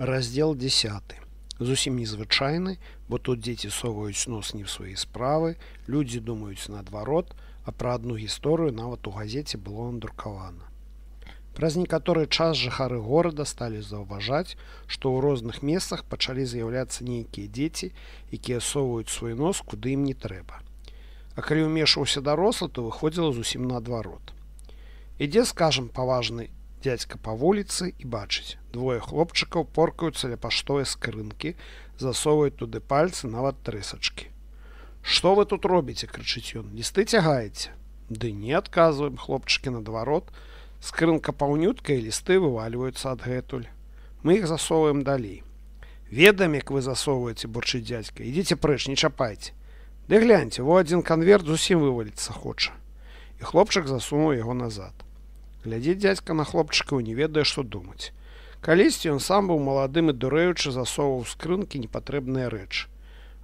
раздел 10 зусім незвычайны бо тут дзеці соваюць нос не ў свае справы людзі думаюць наадварот а пра адну гісторыю нават у газеце было андуркавана праз некаторы час жыхары горада сталі заўважаць што ў розных месцах пачалі з'яўляцца нейкія дзеці якія соваюць свой нос куды ім не трэба а калі ўмешваўся дарослы то выходзіла зусім наадварот ідзе скажем паважны і дядька па вуліцы і бачыць двое хлопчыкаў поркаюцца ля паштое скрынкі засовваюць туды пальцы нават трысачки что вы тут робіце крычыць ён лісты цягаеце ды не адказваем хлопчыкі наадварот скрынка паўнютка і лісты вываливаюцца адгэтуль мы іх засовываем далей ведам як вы засовваеце бурчы дядзька ідзіце прэч не чапайце ды гляньце во адзін канверт зусім вываліцца хоча і хлопчык засунуў яго назад а глядзець дзядзька на хлопчыкаў не ведае што думаць калісьці ён сам быў маладым і дурэючы засоваў скрынкі непатрэбныя рэч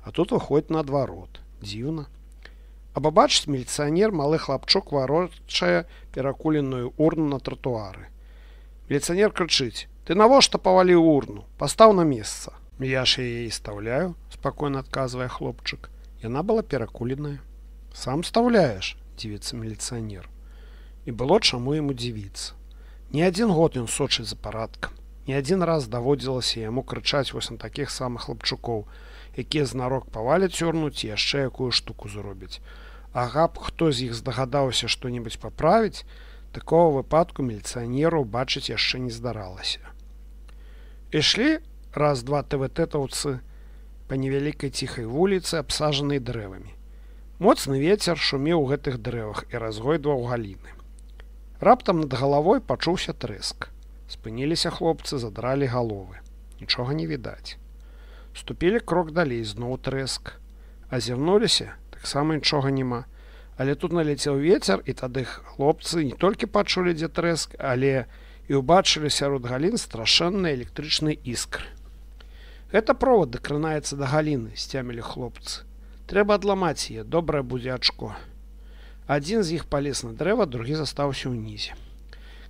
а тут уходзь наадварот дзіўна абабачыць міліцыянер малы хлапчок варочае перакуленную урну на тротуары міліцыянер крычыць ты навошта паваліў урну пастаў на месца я ж яе стаўляю спакойна адказвае хлопчык яна была перакуленая сам стаўляеш дзівіцца міліцыянер і было чаму ему дзівіцца не адзін год ён сочыць за парадкам не адзін раз даводзілася яму крычаць вось на таких самых хлапчукоў якія знарок паваля цёрнуць яшчэ якую штуку зробіць ага б хто з іх здагадаўся что-небудзь паправіць такого выпадку міліцыянеру бачыць яшчэ не здаралася ішлі раз два твт таўцы по невялікай ціхай вуліцы абсажанай дрэвамі моцны вецер шуме ў гэтых дрэвах і разгойдваў галіны Раптам над галавой пачуўся трэск. Спыніліся хлопцы, задралі галовы. Нічога не відаць. Ступілі крок далей, зноў трэск. Азірнуліся, таксама нічога няма. Але тут наляцеў вецер і тады хлопцы не толькі пачулі, дзе трэск, але і ўбачылі сярод галін страшэнны электрычны іскр. Гэта провод дакрынаецца да галіны, сцямілі хлопцы. Трэба адламаць яе, добрае будзе ачко. Адзін з іх палез на дрэва, другі застаўся ўнізе.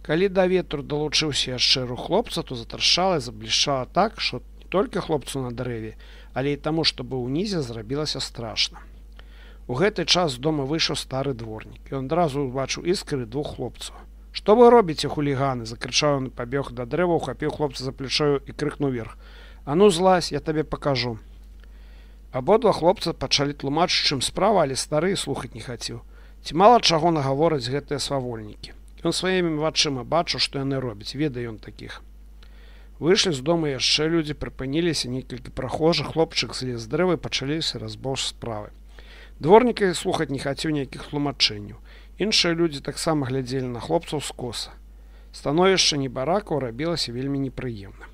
Калі да ветру далучыўся яшчэ рух хлопца, то затаршала і заблішала так, што не толькі хлопцу на дрэве, але і таму, што быў унізе зрабілася страшна. У гэты час з дома выйшаў стары дворнік. Ён адразу убачыў іскры двух хлопцаў. Што вы робіце хуліганы, закрычаў ён пабег да дрэва, ухапіў хлопца за плечою і крыкнуў верх. А ну злазь, я табе пакажу. Абодва хлопца пачалі тлумачу, чым справа, але стары слухаць не хацеў. Ці мала чаго нагавораць гэтыя свавольнікі. Ён сваімі вачыма бачу, што яны робяць, ведае ён такіх. Выйшлі з дома яшчэ людзі прыпыніліся некалькі прахожых хлопчык слез з дрэвы пачаліся разбож справы. Дворніка і слухаць не хацеў нейкіх тлумачэнняў. Іншыя людзі таксама глядзелі на хлопцаў з коса. Становішча небаракаў рабілася вельмі непрыемна.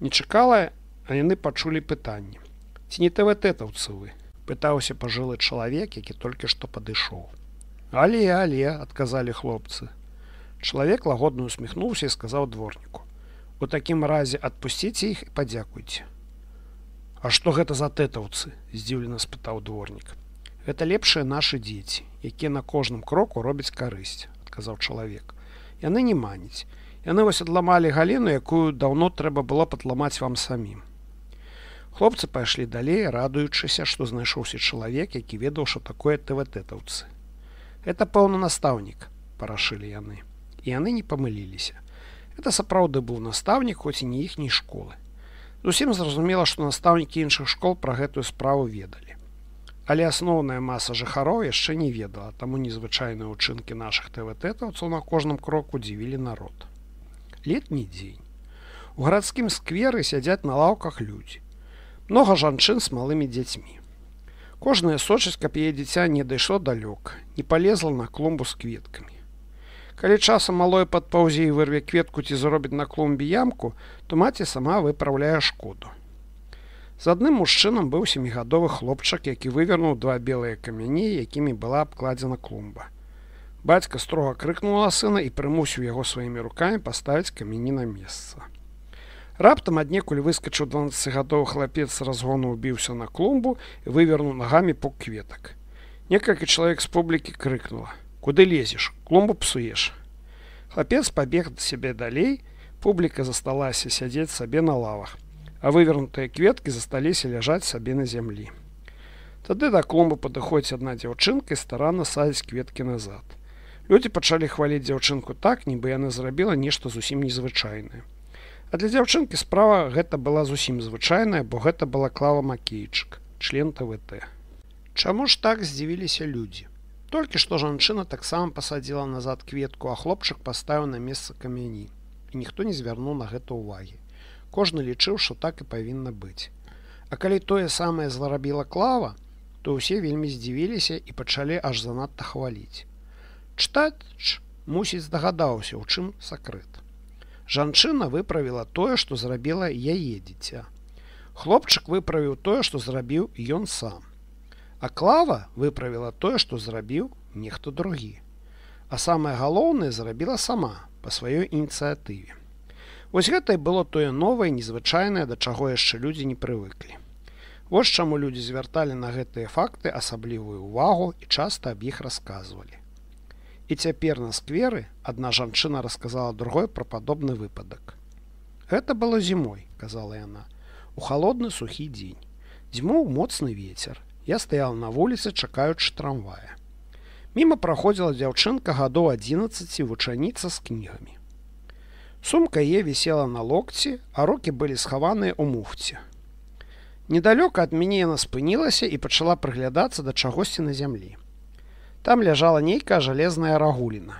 Не чакалае, а яны пачулі пытанне. Ці не ТВТ таўцы вы? пытаўся пажылы чалавек, які толькі што падышоў але але адказалі хлопцы чалавек лагодна усміхнуўся і сказаў дворніку у такім разе адпусціце іх і падзякуйце а што гэта за тэтаўцы здзіўлена спытаў дворнік гэта лепшыя нашы дзеці якія на кожным кроку робяць карысць адказаў чалавек яны не маніць яны вось адламалі галіну якую даўно трэба было падламаць вам самім хлопцы пайшлі далей радуючыся што знайшоўся чалавек які ведаў што такое тэтаўцы это пэўна настаўнік парашылі яны і яны не памыліліся это сапраўды быў настаўнік хоць і не іхняй школы зусім зразумела што настаўнікі іншых школ пра гэтую справу ведалі але асноўная маса жыхароў яшчэ не ведала таму незвычайныя ўчынкі наших твт-таўцоў на кожным кроку дзівілі народ летні дзень у гарадскім скверы сядзяць на лаўках людзі много жанчын с малымі дзецьмі Кожная сочыць, каб яе дзіця не дайшло далёка, не полезла на клумбу з кветкамі. Калі часам малое падпаўзе і вырве кветку ці зробіць на клумбе ямку, то маці сама выпраўляе шкоду. З адным мужчынам быў семігадовы хлопчык, які вывернуў два белыя камяні, якімі была абкладзена клумба. Бацька строга крыкнула сына і прымусіў яго сваімі рукамі паставіць камяні на месца. Раптам аднекуль выскачыў 12гадоў хлапец разгону убіўся на клумбу і вывернуў нагамі по кветак. Некалькі чалавек з публікі крыкнула: «Куды лезеш, клумбу псуеш. Хлапец пабег да сябе далей, публіка засталася сядзець сабе на лавах, а вывернутыя кветкі засталіся ляжаць сабе на зямлі. Тады да клумбу падыходзіць адна дзяўчынка і старана садзіць кветкі назад. Людзі пачалі хваліць дзяўчынку так, нібы яна зрабіла нешта зусім незвычайнае. А для дзяўчынкі справа гэта была зусім звычайная, бо гэта была клава макейчык, член ТВТ. Чаму ж так здзівіліся людзі? Толькі што жанчына таксама пасадзіла назад кветку, а хлопчык паставіў на месца камяні. і ніхто не звярнуў на гэта ўвагі. Кожны лічыў, што так і павінна быць. А калі тое самае зларабіла клава, то ўсе вельмі здзівіліся і пачалі аж занадта хваліць. Чтач мусіць здагадаўся, у чым сакрыт. Жанчына выправіла тое, што зрабіла яе дзіця. Хлопчык выправіў тое, што зрабіў ён сам. А клава выправіла тое, што зрабіў нехто другі. А самае галоўнае зрабіла сама па сваёй ініцыятыве. Вось гэта і было тое новае незвычайнае, да чаго яшчэ людзі не прывыклі. Вось чаму людзі звярталі на гэтыя факты асаблівую ўвагу і часта аб іх расказвалі. І цяпер на скверы адна жанчына расказала другой пра падобны выпадак. Гэта было зімой, казала яна. У холодны сухі дзень. Дзьмоў моцны вецер. Я стаяла на вуліцы, чакаючы трамвая. Міма праходзіла дзяўчынка гадоў 11 вучаніца з кнігамі. Сумка е вісела на локці, а рукі былі схаваныя ў муфце. Недалёка ад мяне яна спынілася і пачала прыглядацца да чагосьці на зямлі. Там ляжала нейкая жалезная рагуліна.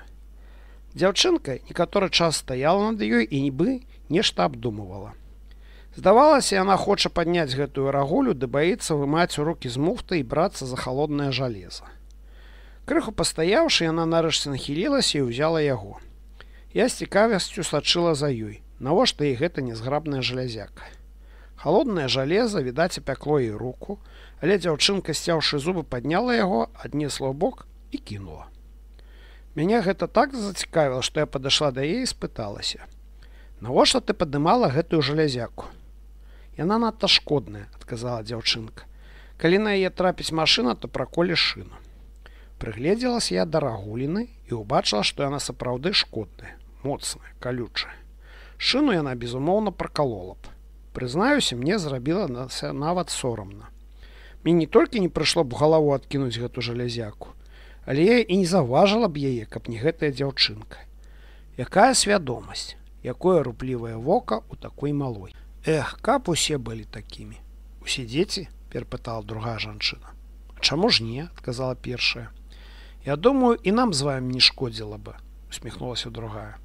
Дзяўчынка некаторы час стаяла над ёй і нібы нешта абдумывала. Здавалася, яна хоча падняць гэтую рагулю, ды баіцца вымаць у рукі з муфта і брацца за холоднае жалеза. Крыху пастаяўшы, яна нарэшце нахілілася і ўзяла яго. Я з цікавасцю сачыла за ёй, навошта і гэта незграбная жалязяка. Халоднае жалеза, відаць, апякло і руку, але дзяўчынка, сцяўшы зубы, падняла яго, аднесла бок і кінула. Мяне гэта так зацікавіла, што я падышла да яе і спыталася. Навошта ты падымала гэтую жалязяку? Яна надта шкодная, адказала дзяўчынка. Калі на яе трапіць машына, то праколі шыну. Прыгледзелася я дарагуліны і ўбачыла, што яна сапраўды шкодная, моцная, калючая. Шыну яна, безумоўна, пракалола б. Прызнаюся, мне зрабіла нас нават сорамна. Мне не толькі не прыйшло б галаву адкінуць гэту жалязяку, але і не заўважыла б яе, каб не гэтая дзяўчынка. Якая свядомасць, якое руплівае вока ў такой малой. Эх, каб усе былі такімі. Усе дзеці перпытала другая жанчына. Чаму ж не, адказала першая. Я думаю, і нам з вами не шкодзіла бы, усміхнулася другая.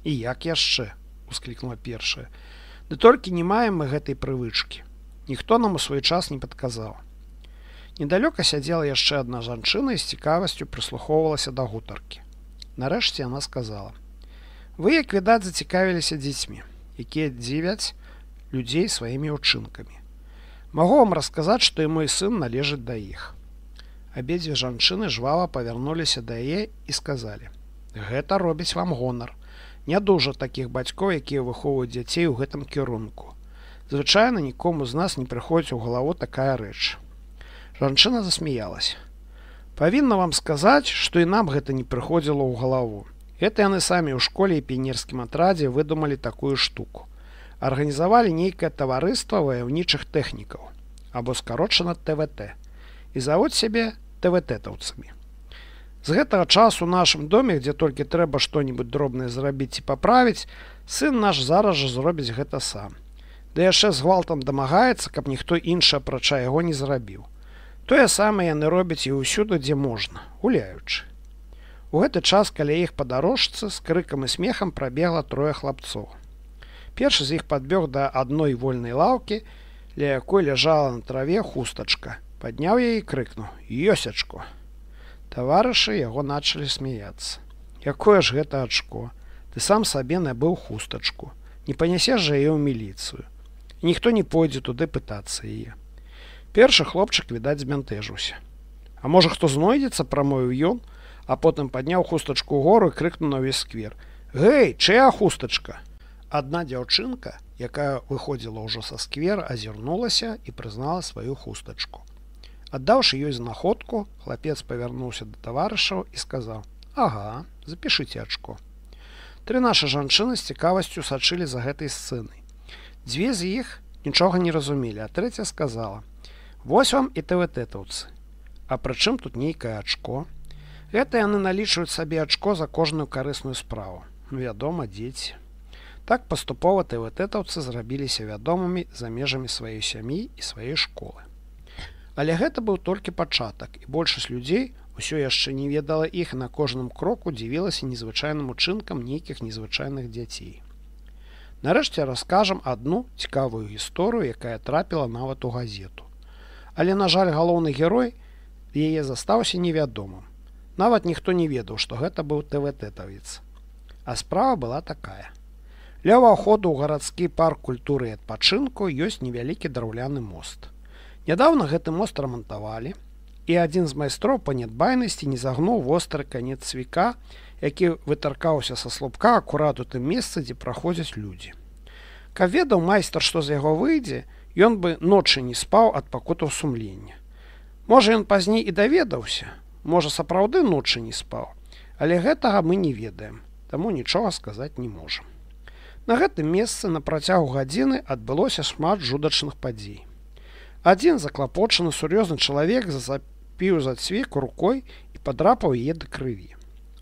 І як яшчэ, усклікнула першая. Ды толькі не маем мы гэтай прывычкі. Ніхто нам у свой час не падказала. Недалёка сядзела яшчэ адна жанчына і з цікавасцю прыслухоўвалася да гутаркі. Нарэшце яна сказала: « Вы, як відаць, зацікавіліся дзецьмі, якія дзівяць людзей сваімі ўчынкамі. Магу вам расказаць, што і мой сын належыць да іх. Абедзве жанчыны жвала павярнуліся да яе і сказалі: « Гэта робіць вам гонар. Не дужа такіх бацькоў, якія выхоўваюць дзяцей у гэтым кірунку. Звычайна нікому з нас не прыходзіць у галаву такая рэч. Жанчына засмяялась. Павінна вам сказаць, што і нам гэта не прыходзіла ў галаву. Гэта яны самі ў школе і піенерскім атрадзе выдумалі такую штуку. Арганізавалі нейкае таварыства ваяўнічых тэхнікаў, або скарочана ТВТ і завод сябе ТВТтаўцамі. З гэтага часу нашым доме, дзе толькі трэба што-небудзь дробнае зрабіць і паправіць, сын наш зараз жа зробіць гэта сам. Ды яшчэ з гвалтам дамагаецца, каб ніхто іншы апрача яго не зрабіў. Тое самае яны робяць і ўсюды, дзе можна, гуляючы. У гэты час каля іх падарожцы з крыкам і смехам прабегла трое хлапцоў. Першы з іх падбег да адной вольнай лаўкі, ля якой ляжала на траве хустачка, падняў яе і крыкну: «Ёсячку. Таварышы яго началі смяяцца. Якое ж гэта ачко? Ты сам сабе набыў хустачку. Не панясе жа яе ў міліцыю. Ніхто не пойдзе туды пытацца яе. Першы хлопчык відаць змянтэжыўся. А можа хто знойдзецца прамовіў ён, а потым падняў хустачку гору і крыкну на ўвесь сквер. Гэй, чя хустачка. Адна дзяўчынка, якая выходзіла ўжо са сквер, азірнулася і прызнала сваю хустачку. Аддаўшы ёй знаходку, хлапец павярнуўся да таварышаў і сказаў: « Ага, запішыце ачко. Тры наша жанчыны з цікавасцю сачылі за гэтай сцэнай. Дзве з іх нічога не разумелі, а трэця сказала: « Вось вам і ТВТ тутцы. А прычым тут нейкае ачко. Гэта яны налічваюць сабе ачко за кожную карысную справу. Ну, вядома, дзеці. Так паступова ТВТтаўцы зрабіліся вядомымі за межамі сваёй сям'і і сваёй школы. Але гэта быў толькі пачатак, і большасць людзей усё яшчэ не ведала іх на кожным кроку дзівілася незвычайным учынкам нейкіх незвычайных дзяцей. Нарэшце раскажам адну цікавую гісторыю, якая трапіла нават у газету але на жаль галоўны герой яе застаўся невядомым. Нават ніхто не ведаў, што гэта быў тВтэтавец. А справа была такая. Ляваходу ў гарадскі парк культуры і адпачынку ёсць невялікі драўляны мост. Нядаўна гэты мост рамантавалі, і адзін з майстроў па нядбайнасці не загнуў востры канец цвіка, які вытаркаўся са слупка акурат у тым месцы, дзе праходзяць людзі. Каведаў майстар, што з яго выйдзе, ён бы ночы не спаў ад пакутаў сумлення. Можа, ён пазней і даведаўся, можа сапраўды ночы не спаў, але гэтага мы не ведаем, таму нічога сказаць не можам. На гэтым месцы на працягу гадзіны адбылося шмат жудачных падзей. Адзін заклапочаны сур'ёзны чалавек засапіў за цвек рукой і падрапаў яе да крыві.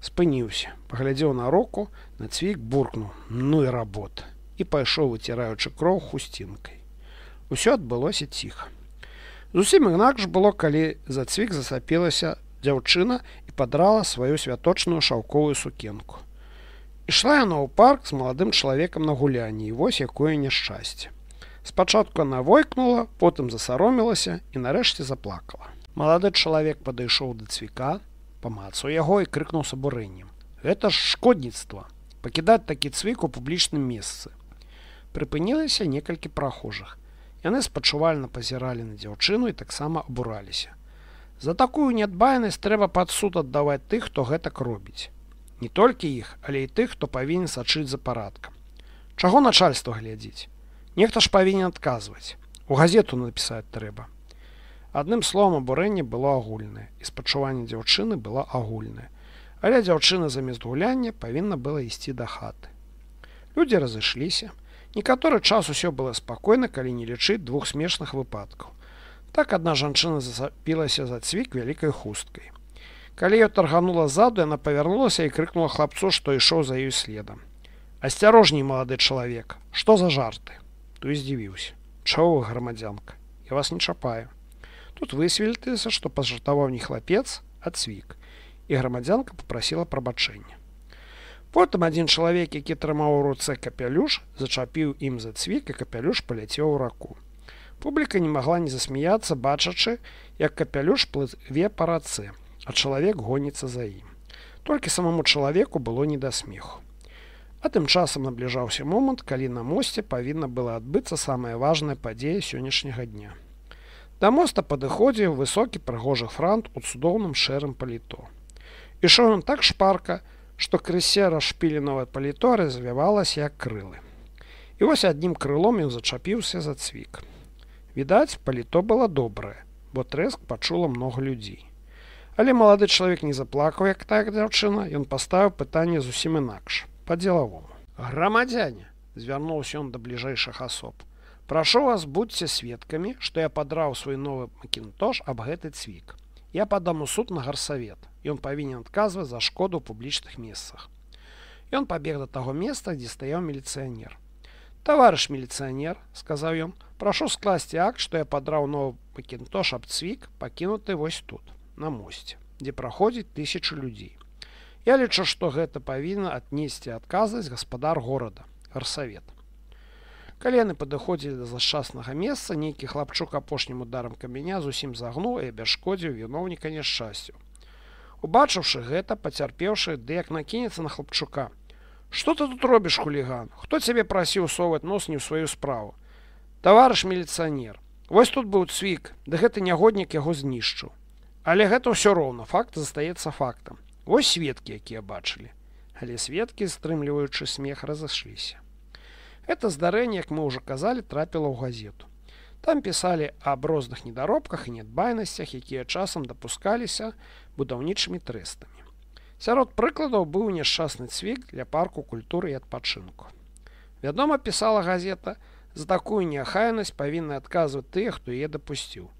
Спыніўся, паглядзеў на руку, на цвік буркнуў, ну і работ і пайшоў выціраючы кроў хусцінкай. Усё адбылося ціха. Зусім інакш было, калі за цвік засапілася дзяўчына і падрала сваю святочную шаўковую сукенку. Ішла яна ў парк з маладым чалавекам на гулянні і вось якое няшчасце. Спачатку она войкнула, потым засаромілася і нарэшце заплакала. Малады чалавек падышоў да цвіка, памацаў яго і крыкнуў сабурэннем. Гэта ж шкодніцтва пакідаць такі цвік у публічным месцы. Прыпынілася некалькі прахожых. Яны спачувальна пазіралі на дзяўчыну і таксама абураліся. За такую нядбайнасць трэба пад суд аддаваць тых, хто гэтак робіць. Не толькі іх, але і тых, хто павінен сачыць за парадкам. Чаго начальства глядзіць? Нехта ж павінен адказваць. У газету напісаць трэба. Адным словом абурэнне было агульнае і спачуванне дзяўчыны было агульнае. Але дзяўчына замест гуляння павінна была ісці да хаты. Людзі разышліся, некаторы час усё было спакойна калі не лічыць двух смешных выпадкаў так одна жанчына засапілася за цвік вялікай хусткай калі я тарганула заду яна павярнулася і крыкнула хлапцу што ішоў за ёй следам асцярожней малады чалавек что за жарты то і здзівіўся чаго грамадзянка я вас не чапаю тут высвеліцца што пажартаваў не хлапец а цвік і грамадзянка попрасіла прабачэння Потым адзін чалавек, які трымаў у руцэ капялюш, зачапіў ім за цвік і капялюш паляцеў у раку. Публіка не магла не засмяяцца, бачачы, як капялюш плыве па рацэ, а чалавек гоніцца за ім. Толькі самому чалавеку было не да смеху. А тым часам набліжаўся момант, калі на мосце павінна была адбыцца самая важная падзея сённяшняга дня. Да моста падыходзіў высокі прыгожы франт у цудоўным шэрым паліто. Ішоў ён так шпарка, што крысе расшпіленовае паліто развівалася як крылы. І вось адным крылом ён зачапіўся за цвік. Відаць, паліто было добрае, бо трэск пачула многа людзей. Але малады чалавек не заплакаў, як так дзяўчына, ён паставіў пытанне зусім інакш па дзелавому. Грамадзяне звярнуўся ён да бліжэйшых асоб. Прашу вас будьце сведкамі, што я падраў свой новы макінтош аб гэты цвік. Я падам у суд на гарсавет, ён павінен адказваць за шкоду ў публічных месцах. Ён пабег да таго места, дзе стаяў міліцыянер. Таварыш міліцыянер, сказаў ён, прашу скласці акт, што я падраў новы пакінтош аб цвік, пакінуты вось тут, на мосце, дзе праходзіць тысячу людзей. Я лічу, што гэта павінна аднесці адказнасць гаспадар горада, гарсавет. Каны падыходзілі да злашаснага месца, нейкі хлапчук апошнім ударам каменя зусім загнуў і абяшкодзіў віноўніка няшчасцю. Убачыўшы гэта, пацярпеўшы, ды як накінецца на хлапчука. Што ты тут робіш хулиган? Хто цябе прасіў соваць нос не ў сваю справу? Таварыш міліцыянер. Вось тут быў цвік, ды гэты нягоднік яго знішчыў. Але гэта ўсё роўна, факт застаецца фактам. Вось сведкі, якія бачылі. Але сведкі, стрымліваючы смех разышліся. Это здарэнне, як мы ўжо казалі, трапіла ў газету. Там пісалі аб розных недаробках і нядбайнасцях, якія часам дапускаліся будаўнічымі трэстамі. Сярод прыкладаў быў няшчасны цвік для парку культуры і адпачынку. Вядома пісала газета, за такую неахайнасць павінны адказваць тыя, хто яе дапусціў.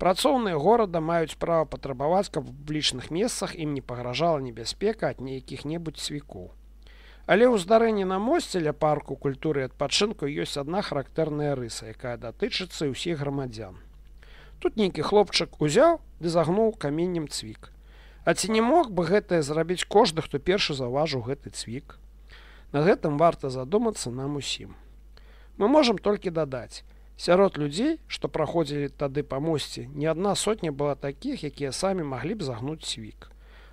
Працоўныя горада маюць права патрабаваць, каб у блічных месцах ім не пагражала небяспека ад нейкіх-небудзь цвікоў. Але ўздарэнні на мосце ля парку культуры адпачынку ёсць адна характэрная рыса, якая датычыцца ўсіх грамадзян. Тут нейкі хлопчык узяў ды загнуў каменнем цвік. А ці не мог бы гэтае зрабіць кожны, хто першы заўважыў гэты цвік. На гэтым варта задумацца нам усім. Мы можам толькі дадаць. Сярод людзей, што праходзілі тады па мосце, не адна сотня была такіх, якія самі маглі б загнуць цвік.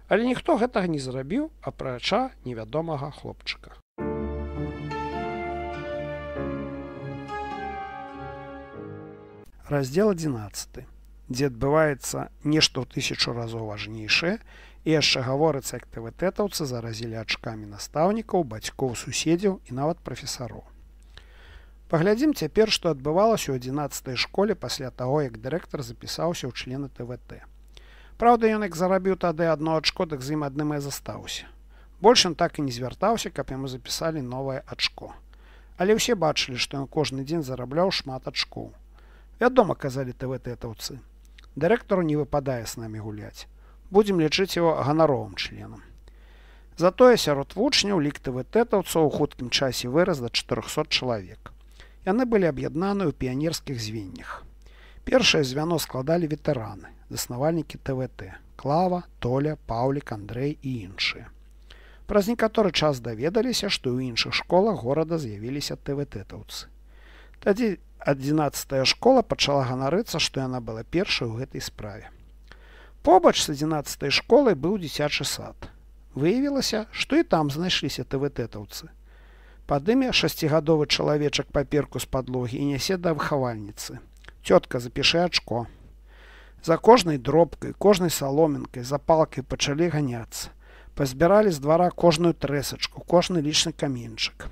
Але ніхто гэтага не зрабіў апрача невядомага хлопчыка. Раздзел 11, дзе адбываецца нешта ў тысячу разоў важнейшае і яшчэ гаворыцца актывітэтаўцы заразілі ачкамі настаўнікаў, бацькоў суседзяў і нават прафесароў. Паглядзім цяпер, што адбывалася ў 11 школе пасля таго, як дырэктар запісаўся ў члены ТВТ. Праўда, ён як зарабіў тады адно ачко, дык з ім адным і застаўся. Больш ён так і не звяртаўся, каб яму запісалі новае ачко. Але ўсе бачылі, што ён кожны дзень зарабляў шмат ачкоў. Вядома, казалі ТВТ-таўцы. Дырэктару не выпадае з намі гуляць. Будзем лічыць его ганаровым членам. Затое сярод вучняў лік ТВТ-таўцоў у хуткім часе вырас да 400 чалавек. Яны былі аб'яднаны ў піянерскіх звеннях. Першае звяно складалі ветэраны заснавальнікі твт клава толя паўлік андрей і іншыя праз некаторы час даведаліся што ў іншых школах горада з'явіліся твт-таўцы тады 11 школа пачала ганарыцца што яна была першай у гэтай справе побач з 11 школай быў дзіцячы сад выявілася што і там знайшліся твт-таўцы Пад імя шасцігадовы чалавечак паперку з падлогі і нясе да выхавальніцы. Цётка запішы ачко. За кожнай дробкай, кожнай саломінкай, запалкай пачалі ганяцца. Пазбіралі з двара кожную трэсачку, кожны лічны каменьчык.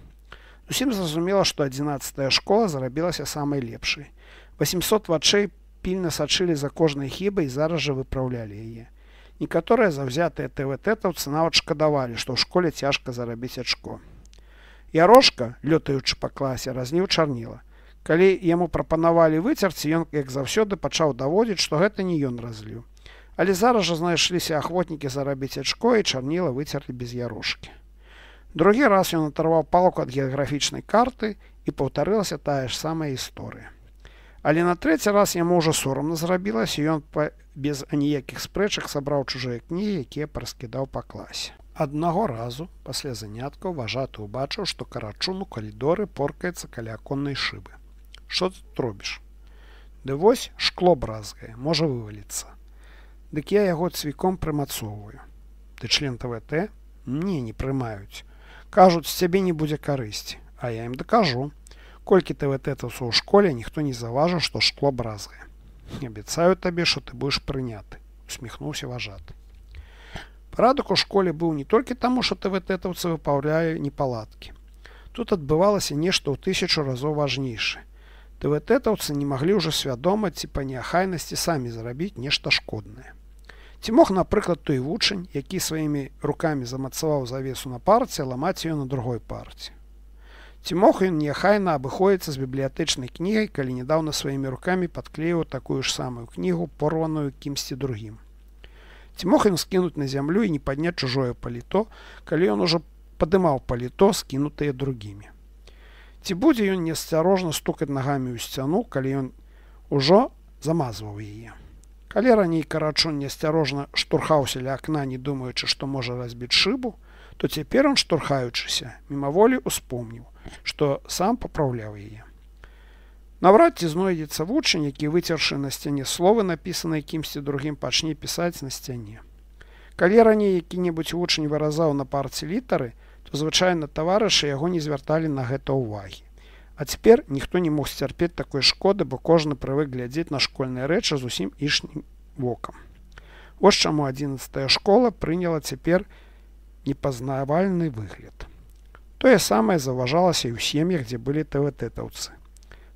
Усім зразумела, што 11 школа зарабілася самай лепшай. 800 вачэй пільна сачылі за кожнай хібай і зараз жа выпраўлялі яе. Некаторыя заўзятыя ТВТ-таўцы нават шкадавалі, што ў школе цяжка зарабіць ачко. Ярошка, лётаючы па класе, разніў чарніла калі яму прапанавалі выцерці ён як заўсёды пачаў даводзіць што гэта не ён разліў але зараз жа знайшліся ахвотнікі зарабіць ачко і чарніла выцерлі без ярушкі другі раз ён атарваў палку ад геаграфічнай карты і паўтарылася тая ж самая гісторыя але на трэці раз яму ўжо сорамна зрабілася ён па без аніякіх спрэчак сабраў чужыя кнігі якія параскідаў па класе аднаго разу пасля заняткаў важаты убачыў што карачун у калідоры поркаецца каля аконнай шыбы Що ти тут робіш? Де ось шкло бразгає, може вивалитися. Так я його цвіком примацовую. Ти член ТВТ? Ні, не приймають. Кажуть, з тебе не буде користі. А я їм докажу. Кольки ТВТ це у школі, ніхто не заважив, що шкло бразгає. Не обіцяю тобі, що ти будеш прийняти. Усміхнувся вважати. Парадок у школі був не тільки тому, що ТВТ-товці виправляють неполадки. Тут відбувалося нечто у тисячу разів важніше – то вот этоўцы не маглі ўжо свядома ці па неахайнасці самі зрабіць нешта шкоднае. Ці мог, напрыклад, той вучань, які сваімі рукамі замацаваў завесу на парце, ламаць ее на другой парці. Ці мог ён няхайна абыходзіцца з бібліятэчнай кнігай, калі нядаўна сваімі рукамі падклеіў такую ж самую кнігу, порваную кімсьці другім. Ці мог ён скінуць на зямлю і не падняць чужое паліто, калі ён ужо падымаў паліто, скінутае другімі ці будзе ён неасцярожна стукаць нагамі ў сцяну калі ён ужо замазваў яе калі раней карачун неасцярожна штурхаўся ля акна не думаючы што можа разбіць шыбу то цяпер он штурхаючыся мімаволі успомніў што сам папраўляў яе наўрад ці знойдзецца вучань які выцершы на сцяне словы напісаны кімсьці другім пачне пісаць на сцяне калі раней які-небудзь вучань выразаў на парці літары то звычайна таварышы яго не звярталі на гэта ўвагі А цяпер ніхто не мог сцярпець такой шкоды бо кожны прывык глядзець на школьныя рэчы зусім ішнім вокам Вось чаму 11 школа прыняла цяпер непазнавальны выгляд тое самае заважалася і ў сем'ях дзе былі тэтаўцы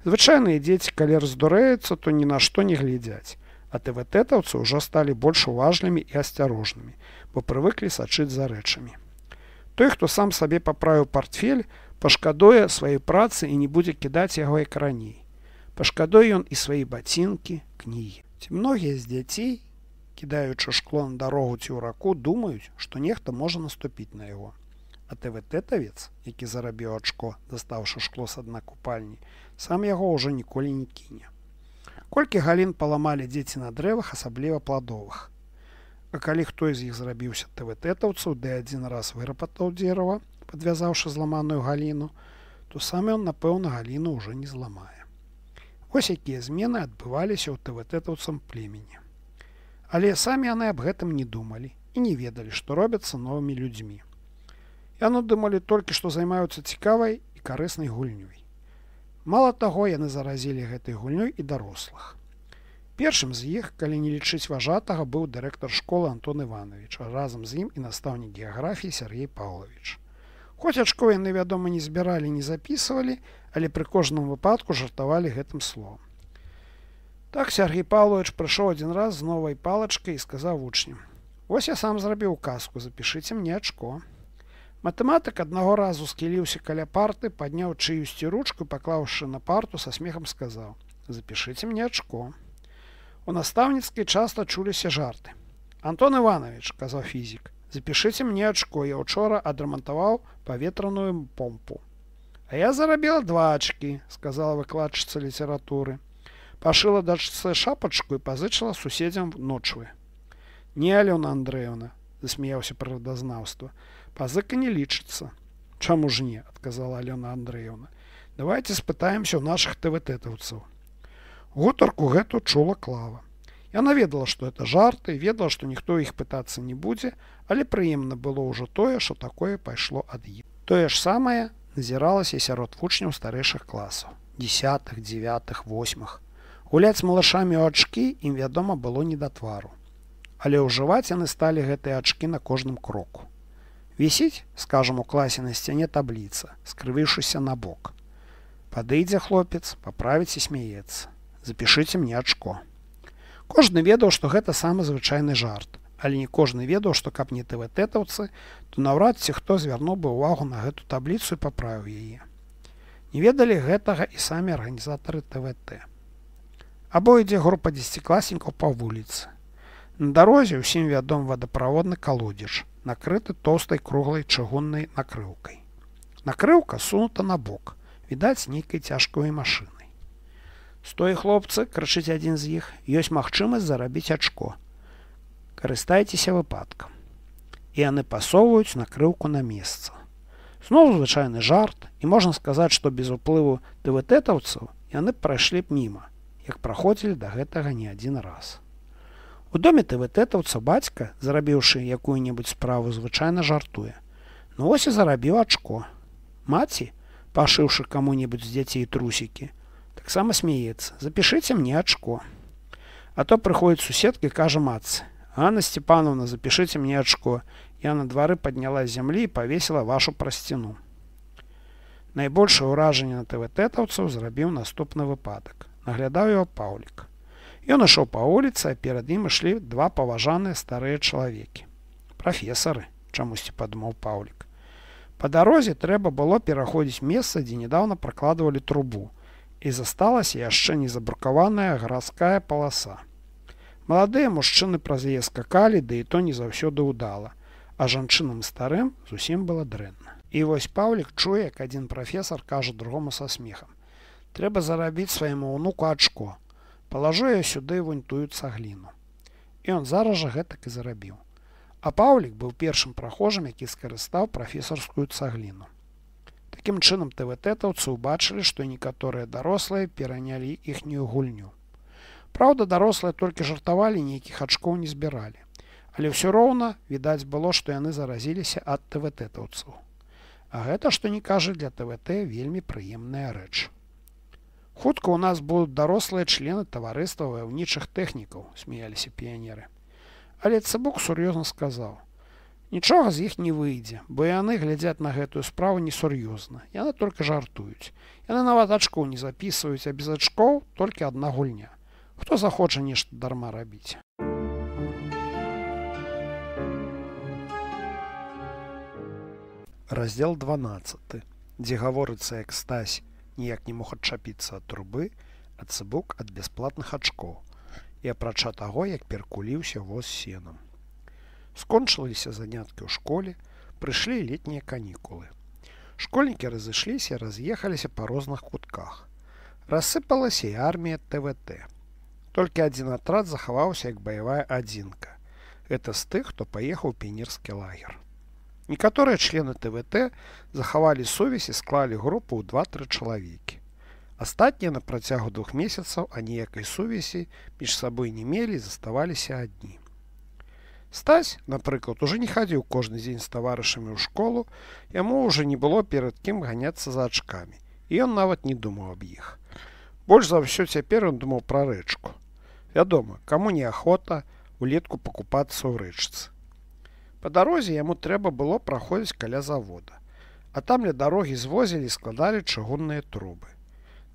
звычайныя дзеці калі раздурэюцца то ні на што не глядзяць а тэтаўцы ўжо сталі больш уважнымі і асцярожнымі бо прывыклі сачыць за рэчамі той, хто сам сабе паправіў портфель, пашкадуе сваёй працы і не будзе кідаць яго як раней. Пашкадуе ён і свае бацінкі, кнігі. Ці многія з дзяцей, кідаючы шкло на дарогу ці ў раку, думаюць, што нехта можа наступіць на яго. А ТВТ-тавец, які зарабіў ачко, дастаўшы шкло з адна купальні, сам яго ўжо ніколі не кіне. Колькі галін паламалі дзеці на дрэвах, асабліва пладовых. А калі хто з іх зрабіўся тВт-таўцу, ды адзін раз выраппатаў дзерава, подвязаўшы зламаную галіну, то сам ён, напэўна, галіну ўжо не зламае. Вось якія змены адбываліся ў тВт-таўцам племені. Але самі яны аб гэтым не думалі і не ведалі, што робяцца новымі людзьмі. Яно думалі толькі, што займаюцца цікавай і карыснай гульнёй. Мала таго, яны заразілі гэтай гульнёй і дарослых. Першым з іх, калі не лічыць важатага, быў дырэктар школы Антон Іванович, разам з ім і настаўнік геаграфіі Сергей Павлович. Хоць ачко яны, вядома, не збіралі, не записывалі, але пры кожным выпадку жартавалі гэтым словом. Так Сергей Павлович прыйшоў адзін раз з новай палачкай і сказаў вучням: « Вось я сам зрабіў казку, запішыце мне ачко. Матэматык аднаго разу скіліўся каля парты, падняў чыюсьці ручку, паклаўшы на парту са смехам сказаў: « Запішыце мне ачко. У настаўніцкай часта чуліся жарты. Антон Іванович казаў фізік, запішыце мне ачко, я учора адрамантаваў паветраную помпу. А я зарабіла два ачкі, сказала выкладчыца літаратуры. Пашыла дачцца шапачку і пазычыла суседзям ночвы. Не Алёна Андрэевна, засмяяўся прырадазнаўства. Пазыка не лічыцца. Чаму ж не, адказала Алёна Андрэевна. Давайте спытаемся ў нашых тэвэтэтаўцаў. Гутарку гэту чула клава. Я наведала, што это жарты, ведала, што ніхто іх пытацца не будзе, але прыемна было ўжо тое, што такое пайшло ад іх. Тое ж самае назіралася сярод вучняў старэйшых класаў, 10х, 9х, восьмх. Гуляць з малышамі ў ачкі ім вядома было не да твару. Але ўжываць яны сталі гэтыя ачкі на кожным кроку. Вісіць, скажам, у класе на сцяне табліца, скрывышыся на бок. Падыйдзе хлопец, паправіць і смеецца запішыце мне ачко. Кожны ведаў, што гэта самы звычайны жарт, але не кожны ведаў, што каб не тВтэтаўцы, то наўрад ці хто звярнуў бы ўвагу на гэту табліцу і паправіў яе. Не ведалі гэтага і самі арганізатары ТВТ. Або ідзе група десяцікласнікаў па вуліцы. На дарозе ўсім вядом вадаправодны калодзеж, накрыты тоўстай круглай чыгуннай накрыўкай. Накрыўка сунута на бок, відаць нейкай цяжкой машыны. Стой, хлопцы, крычыць адзін з іх, ёсць магчымасць зарабіць ачко. Карыстайцеся выпадкам. І яны пасоўваюць накрыўку на месца. Знову звычайны жарт і можна сказаць, што без уплыву дэвэтэтаўцаў яны прайшлі б міма, як праходзілі да гэтага не адзін раз. У доме тывэтэтаўца бацька, зарабіўшы якую-небудзь справу звычайна жартуе. Ну ось і зарабіў ачко. Маці, пашыўшы каму-небудзь з дзяцей трусікі, таксама смеецца запишитеце мне очко а то прыходит суседка кажа мацы Анна Степановна запишитеце мне очко я на двары подняла земли і повесила вашу прасціну Найбольшае ўражанне на тВ-тэтаўцаў зрабіў наступны выпадак. Наглядаў яго паўлік. Ён ішоў па вуліцы, а перад ім ішлі два паважаныя старыя чалавекі. Прафесары, чамусьці падумаў паўлік. Па дарозе трэба было пераходзіць месца, дзе нядаўна пракладывалі трубу, і засталася яшчэ незабрукаваная гарадская паласа. Маладыя мужчыны праз яе скакалі, ды да і то не заўсёды ўдала, а жанчынам старым зусім была дрэнна. І вось Паўлік чуе, як адзін прафесор кажа другому са смехам. Трэба зарабіць свайму ўнуку ачко. Палажу я сюды вунтуюцца гліну. І он зараз жа гэтак і зарабіў. А Паўлік быў першым прахожым, які скарыстаў прафесарскую цагліну. Такім чынам тВт-аўцы ўбачылі, што некаторыя дарослыя перанялі іхнюю гульню. Праўда, дарослыя толькі жартавалі нейкіх ачкоў не збіралі. Але ўсё роўна відаць было, што яны заразіліся ад тВт-аўцу. А гэта што не кажа для ТВТ вельмі прыемная рэч. Хутка у нас будуць дарослыя члены таварыства ваяўнічых тэхнікаў, смяяліся піянеры. Але цыбук сур'ёзна сказаў, Нічога з іх не выйдзе, бо яны глядзяць на гэтую справу несур'ёзна. Яны только жартуюць. Яны нават ачкоў не записываюць, а без ачкоў толькі одна гульня. Хто захоча нешта дарма рабіць. Раздзел 12, дзе гаворыцца як стась, ніяк не мог адчапіцца ад трубы, ад цыбук ад бясплатных ачкоў. І апрача таго, як перкуліўся воз сенам. Скончыліся заняткі ў школе, прыйшлі летнія канікулы. Школьнікі разышліся, раз'ехаліся па розных кутках. Расыпалася і армія ТВТ. Толькі адзін атрад захаваўся як баявая адзінка. Гэта з тых, хто паехаў піенерскі лагер. Некаторыя члены ТВТ захавалі сувязь і склалі групу ў два-тры чалавекі. Астатнія на працягу двух месяцаў аніякай сувязі між сабой не мелі заставаліся аднім. Стась, напрыклад, уже не хадзіў кожны дзень з таварышамі ў школу, яму ўжо не было перад кім ганяцца за ачкамі, і ён нават не думаў аб іх. Больш за ўсё цяпер ён думаў пра рэчку. Вядома, каму неахвота улетку пакупацца ў рэчцы. Па дарозе яму трэба было праходзіць каля завода, а там ля дарогі звозілі складалі чыгунныя трубы.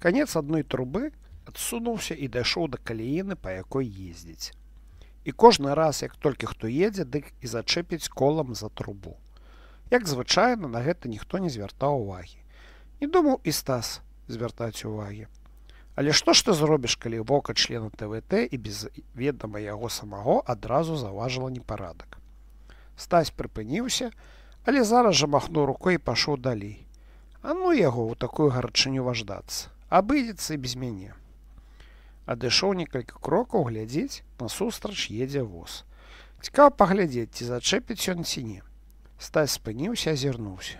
Канец адной трубы адсунуўся і дайшоў да каліны, па якой ездзіць і кожны раз як толькі хто едзе дык і зачэпіць колам за трубу як звычайна на гэта ніхто не звяртаў увагі не думаў і стас звяртаць увагі але што ж ты зробіш калі вока члена твт і без ведама яго самого адразу заважыла непарадак стась прыпыніўся але зараз жа махну рукой пашоў далей а ну яго ў такую гарачыню важдацца абыдзецца і без мяне адышоў некалькі крокаў глядзець насустрач едзе воз цікаў паглядзець ці зачэпіць ён ціне стась спыніўся азірнуўся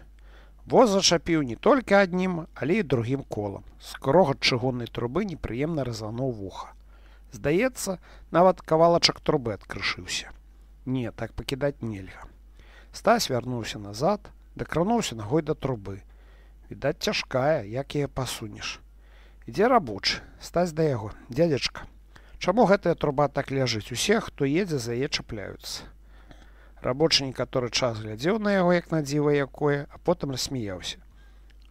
воз зачапіў не толькі адным але і другім колам скрога чыгуннай трубы непрыемна разануў вуха здаецца нават кавалачак трубы адкрышыўся не так пакідаць нельга стась вярнуўся назад дакрануўся нагой да трубы відаць цяжкая як яе пасунеш ідзе рабочы стаць да яго дзядзячка чаму гэтая труба так ляжыць усе хто едзе за яе чапляюцца рабочы некаторы час глядзеў на яго як на дзіва якое а потым рассмяяўся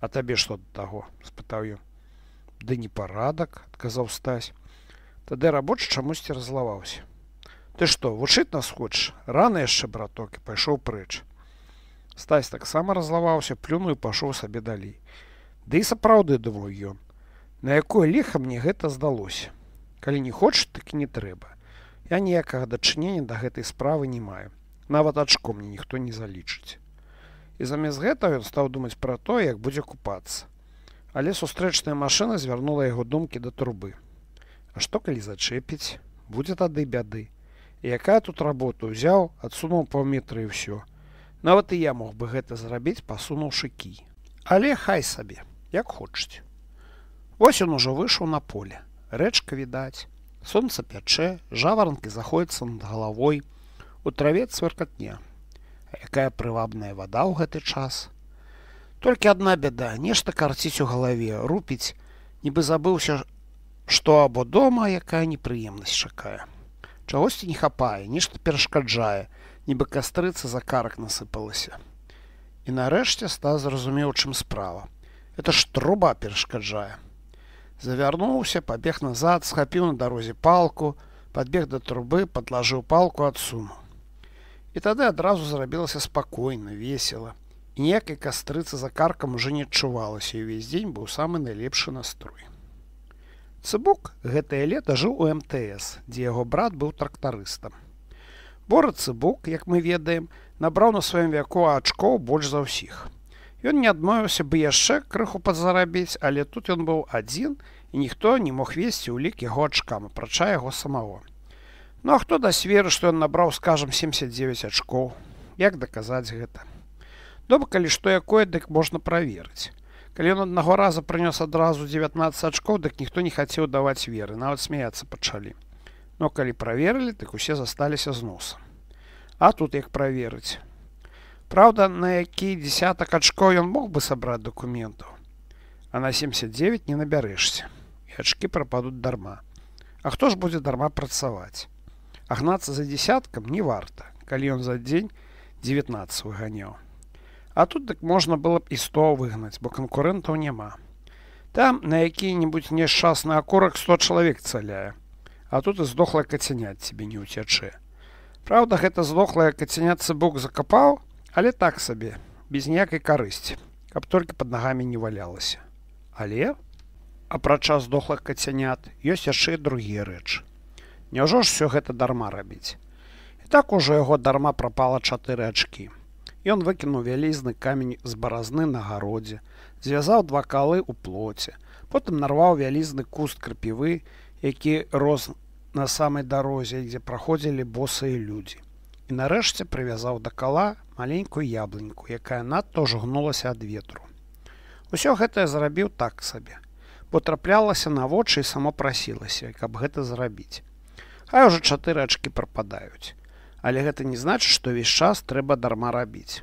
а табе што да таго спытаў ён да не парадак адказаў стась тады рабочы чамусьці разлаваўся ты што вучыць нас хоч рана яшчэ браток і пайшоў прэч стась таксама разлаваўся плюну і пашоў сабе далей ды і сапраўды думаў ён На якое ліха мне гэта здалося. Калі не хочаш, так не трэба. Я ніякага дачынення да гэтай справы не маю. Нават ачко мне ніхто не залічыць. І замест гэтага ён стаў думаць пра то, як будзе купацца. Але сустрэчная машына звярнула яго думкі да трубы. А што калі зачэпіць, будзе тады бяды. І якая тут работу ўзяў, адсунуў паўметры і ўсё. Нават і я мог бы гэта зрабіць, пасунуўшы кій. Але хай сабе, як хочуць. Вось ён ужо выйшаў на поле. Рэчка відаць. Сонца пячэ, жаваранкі заходзяцца над галавой, у траве цверкатне. Якая прывабная вада ў гэты час. Толькі адна бяда, нешта карціць у галаве, рупіць, нібы забыўся, што або дома якая непрыемнасць чакае. Чагосьці не хапае, нешта перашкаджае, нібы кастрыца за карак насыпалася. І нарэшце ста зразумеў, чым справа. Это ж труба перашкаджае. Завернулся, побег назад, схопил на дорозе палку, подбег до трубы, подложил палку от сумму. И тогда одразу зарабился спокойно, весело. И некой кострыцы за карком уже не отчувалось, и весь день был самый наилепший настрой. Цыбук гэтае лето жыў у МТС, дзе яго брат быў трактарыстам. Бора Цыбук, як мы ведаем, набраў на сваім вяку ачкоў больш за ўсіх. Ён не адмовіўся бы яшчэ крыху падзарабіць, але тут ён быў адзін, і ніхто не мог весці ўлік яго ачкам, апрача яго самого. Ну а хто дасць веру, што ён набраў скажам 79 ачкоў, як даказаць гэта. Доба калі што якое дык можна праверыць. Калі ён аднаго раза прынёс адразу 19 ачкоў, дык ніхто не хацеў даваць веры, нават смяяцца пачалі. Но калі праверылі, дык усе засталіся з носа. А тут як праверыць. Праўда, на які десятак ачкоў ён мог бы сабраць дакументаў, а на 79 не набярэшся і ачки прападуць дарма. А хто ж будзе дарма працаваць? Агнацца за десяткам не варта, калі ён за дзень 19 выганяў. А тут дык так можна было б і 100 выгнаць, бо канкурэнтаў няма. Там на які-небудзь няшчасны акурак 100 чалавек цаляе. А тут і здохлае кацяняць цябе не ўцячы. Праўда, гэта здохлае кацяняцца бок закапаў, але так сабе, без ніякай карысці, каб толькі пад нагамі не валялася. Але, апрача здохлых кацянят ёсць яшчэ другія рэчы няжо ж все гэта дарма рабіць і так ужо яго дарма прапала чатыры ачки ён выкінуў вялізны камень з баразны на гародзе звязаў два калы ў плоце потым нарваў вялізны куст крапівы які рос на самай дарозе дзе праходзілі босыя людзі і нарэшце прывязаў да кала маленькую яблыньку якая надто ж гнулася ад ветру Усё гэтае зрабіў так сабе потраплялася на вочы і сама прасілася, каб гэта зрабіць. Хай ужо чатыры ачкі прападаюць. Але гэта не значыць, што ўвесь час трэба дарма рабіць.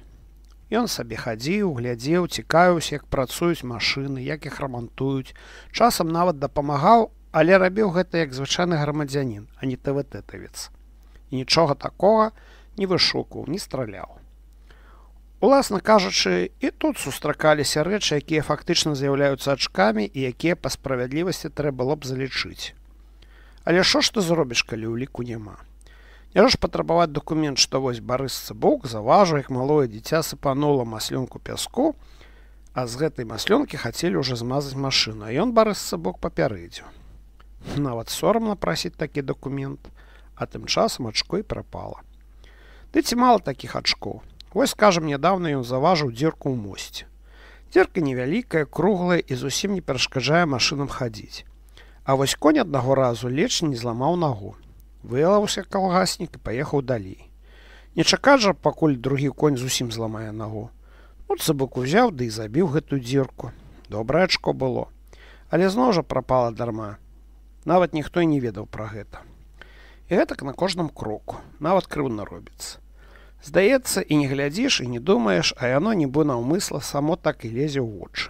Ён сабе хадзіў, глядзеў, цікаюся, як працуюць машыны, як іх рамантуюць. Часам нават дапамагаў, але рабіў гэта як звычайны грамадзянін, а не ТВТ-тавец. І нічога такога не вышукаў, не страляў. Уласна кажучы, і тут сустракаліся рэчы, якія фактычна з'яўляюцца ачкамі і якія па справядлівасці трэба было б залічыць. Але що ж ты зробіш, калі ў ліку няма? Я ж патрабаваць дакумент, што вось барысцы бок заважу, як малое дзіця сыпанула маслёнку пяску, а з гэтай маслёнкі хацелі ўжо змазаць машыну, а ён барысцы бок папярэдзю. Нават сорамна прасіць такі дакумент, а тым часам ачкой прапала. Ды ці мала такіх ачкоў. Вось, скажем, недавно ён заважыў дзірку ў мосце. Дзірка невялікая, круглая і зусім не перашкаджае машынам хадзіць. А вось конь аднаго разу лечні не зламаў нагу. Выялаўся калгаснік і паехаў далей. Не чакажа, пакуль другі конь зусім зламае нагу. Тут сабык узяў ды да і забіў гэтую дзірку. Дообрае ачко было. Але зноў жа прапала дарма. Нават ніхто і не ведаў пра гэта. І гэтак на кожным кроку, нават крыўна робіцца. Здаецца і не глядзіш і не думаеш, а яно нібы наўмысла само так і лезе ў вочы.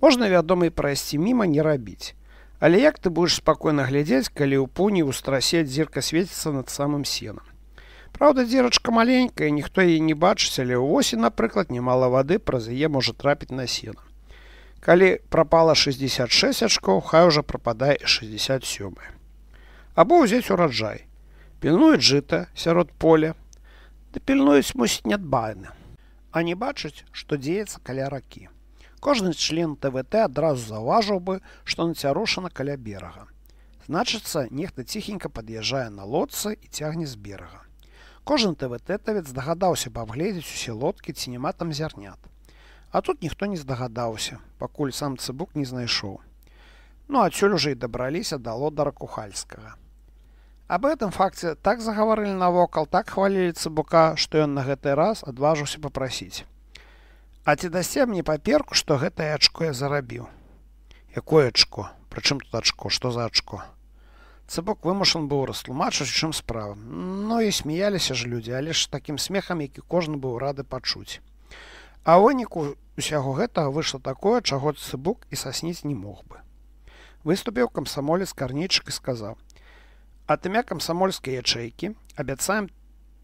Можна вядома і прайсці міма не рабіць. Але як ты будзеш спакойна глядзець, калі ў пуні ў страсе дзірка свеціцца над самым сенам. Праўда, дзірачка маленькая, ніхто яе не бачыць, але ўвосі, напрыклад, немала вады праз яе можа трапіць на сена. Калі прапала 66 ачкоў, хай ужо прападае 67. Або ўзець ураджай. Пінуе жыта сярод поля, ды пільнуюць мусіць нядбаны. А не бачыць, што дзеецца каля ракі. Кожны член ТВТ адразу заўважыў бы, што нацярушана каля берага. Значыцца, нехта ціхенька пад'язджае на лодцы і цягне з берага. Кожы ТВТ-тавец здагадаўся б абгледзець усе лодкі ці няма там зярнят. А тут ніхто не здагадаўся, пакуль сам цыбук не знайшоў. Ну адсюль уже і дабраліся да лодара кухальскага. Аб этом факце так загаварылі навокал, так хвалілі цыбука, што ён на гэты раз адважыўся папрасіць. А ці дасце мне паперку, што гэтае ачко я зарабіў. Якое ачко, прычым тут ачко, што за ачко? Цыбок вымушан быў растлумачыць, чым справа. Ну і смяяліся ж людзі, але ж такім смехам, які кожны быў рады пачуць. А выніку усяго гэтага выйшло такое, чаго цыбук і сасніць не мог бы. Выступіў камсамолец карнічык і сказаў: ад імя камсамольскай ячэйкі абяцаем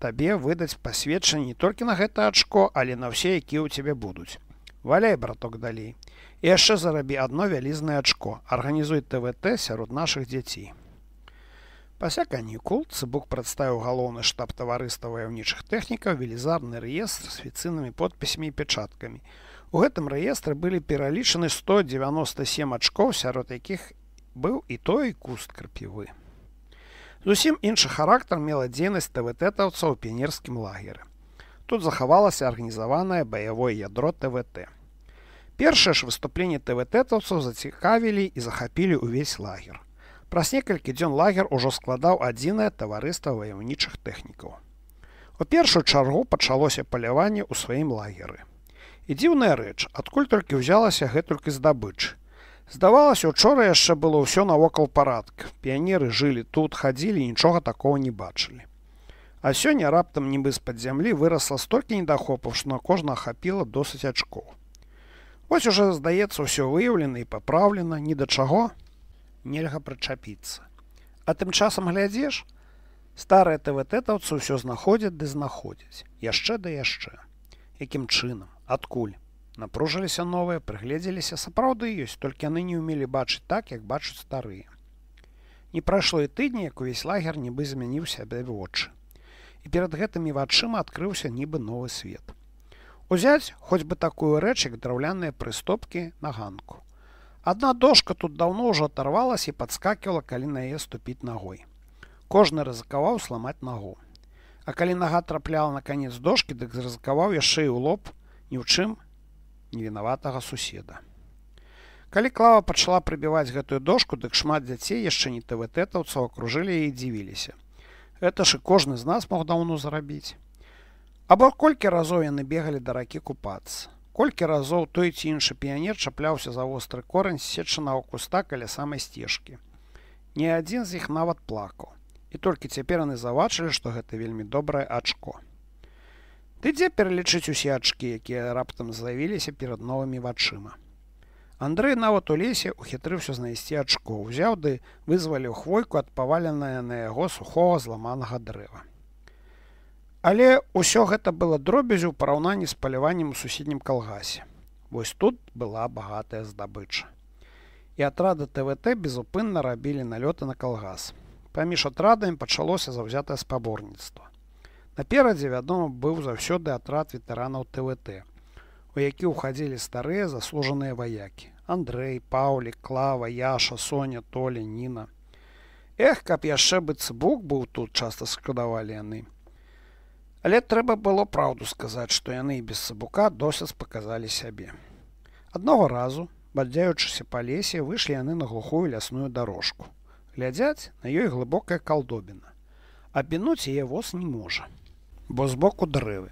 табе выдаць пасведчанне не толькі на гэта ачко, але на ўсе, якія ў цябе будуць. Валяй браток далей. І яшчэ зарабі адно вялізнае ачко, арганізуй ТВТ сярод нашых дзяцей. Пасля канікул цыбук прадставіў галоўны штаб таварыства ваяўнічых тэхнікаў велізарны рэестр з афіцыйнымі подпісямі і пячаткамі. У гэтым рэестры былі пералічаны 197 ачкоў, сярод якіх быў і той куст крапівы. Зусім іншы характар мела дзейнасць ТВТ-таўца ў піянерскім лагеры. Тут захавалася арганізаванае баявое ядро ТВТ. Першае ж выступленне ТВТ-таўцаў зацікавілі і захапілі ўвесь лагер. Праз некалькі дзён лагер ужо складаў адзінае таварыства ваяўнічых тэхнікаў. У першую чаргу пачалося паляванне ў сваім лагеры. І дзіўная рэч, адкуль толькі ўзялася гэтулькі здабычы, Здавалася, учора яшчэ было ўсё навокал парадка. Піянеры жылі тут, хадзілі, нічога такого не бачылі. А сёння раптам нібы з-пад зямлі вырасла столькі недахопаў, што на кожна ахапіла досыць ачкоў. Вось уже здаецца ўсё выяўлена і паправлена, ні да чаго нельга прычапіцца. А тым часам глядзеш, старыя тВТ-таўцы ўсё знаходзяць ды знаходзяць, яшчэ да яшчэ, якім чынам, адкуль напружыліся новыя прыгледзеліся сапраўды ёсць толькі яны не ўмелі бачыць так як бачуць старыя не прайшло і тыдні як увесь лагер нібы змяніў сябе вочы і перад гэтымі вачыма адкрыўся нібы новы свет узяць хоць бы такую рэч як драўляныя прыступкі на ганку адна дошка тут даўно ўжо оторвалась і подскакивала калі на яе ступіць ногой кожны рызыкаваў сламаць нагу а калі нага трапляла на конец дошки дык зрызыкаваў я шею лоб ні ў чым не невінаватага суседа. Калі клава пачала прыбіваць гэтую дошку, дык шмат дзяцей яшчэ не тВт-таўцаў акружылі і дзівіліся. Гэта ж і кожны з нас мог даўно зарабіць. Або колькі разоў яны бегалі да ракі купацца. Колькі разоў той ці іншы піянер чапляўся за востры корань сечанаго куста каля самай сцежкі. Ні адзін з іх нават плакаў. І толькі цяпер яны завачылі, што гэта вельмі добрае ачко. Ты дзе пералічыць усе ачкі, якія раптам з'явіліся перад новымі вачыма. Андрэй нават у лесе ухітрыўся знайсці ачко, узяў ды вызваліў хвойку адпаваленая на яго сухого зламанага дрэва. Але ўсё гэта было дробязь у параўнанні з паляваннем у суседнім калгасе. Вось тут была багатая здабыча. І атрады ТВТ безупынна рабілі налёты на калгас. Паміж атрадамі пачалося заўзятае спаборніцтва. Наперадзе вядома быў заўсёды атрад ветэранаў ТВТ, у які ўхадзілі старыя заслужаныя ваякі: Андрэй, Паўлі, клава, Яша, Соня, Толя, Ніна. Эх, каб яшчэ бы цыбук быў тут часта складавалі яны. Але трэба было праўду сказаць, што яны і без сабука досяць паказалі сябе. Аднога разу, бадзяючыся па лесе, выйшлі яны на глухую лясную дарожку. Глядзяць на ёй глыбокая калдобіна. Абінуць яе воз не можа бо збоку дрывы.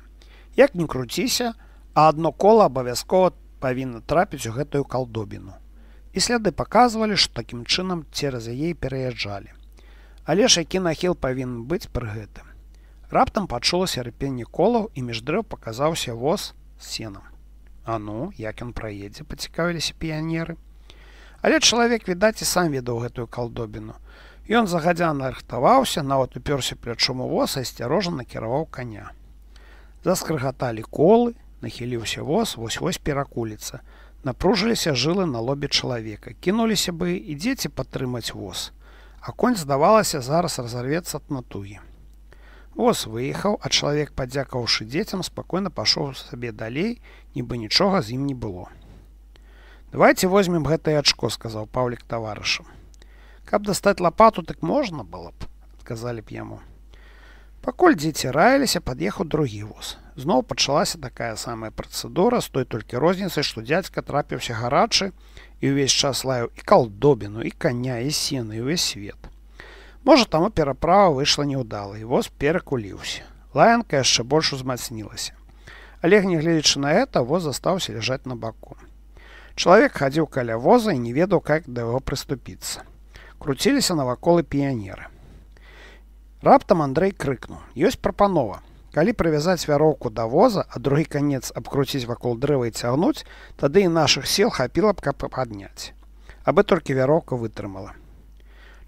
Як не круціся, а одно кола абавязкова павінна трапіць у гэтую калдобіну. І сляды паказвалі, што такім чынам цераз яе пераязджалі. Але ж які нахіл павінен быць пры гэтым. Раптам пачулася рыпенне колаў і між дрэў паказаўся воз з сенам. А ну, як ён праедзе, пацікавіліся піянеры. Але чалавек, відаць, і сам ведаў гэтую калдобіну. Ён загадзя нарыхтаваўся, нават упёрся плячом у воз і асцярожа накіраваў коня. Заскрыгаталі колы, нахіліўся воз, вось-вось перакуліца. Напружыліся жылы на лобе чалавека, кінуліся бы і дзеці падтрымаць воз. А конь здавалася зараз разарвецца ад натугі. Воз выехаў, а чалавек, падзякаўшы дзецям, спакойна пашоў сабе далей, нібы нічога з ім не было. Давайте возьмем гэтае ачко, сказаў Павлік таварышам. Каб дастаць лопату, так можна было б, адказалі б яму. Пакуль дзеці раіліся, пад'ехаў другі воз. Зноў пачалася такая самая працэдура з той толькі розніцай, што дзядзька трапіўся гарачы і ўвесь час лаяў і калдобіну, і каня і сены і ўвесь свет. Можа таму пераправа выйшла неўдала і воз перакуліўся. Лаянка яшчэ больш узмацнілася. Олег нягледзячы на это воз застаўся ляжаць на баку. Чалавек хадзіў каля воза і не ведаў, как да яго прыступіцца круціліся наваколы піянеры. Раптам Андрей крыкнуў: ёсць прапанова. Калі прывязаць вяроўку да воза, а другі канец абкруціць вакол дрэва і цягнуць, тады і нашых сіл хапіла б, каб падняць. Абы толькі вяроўка вытрымала.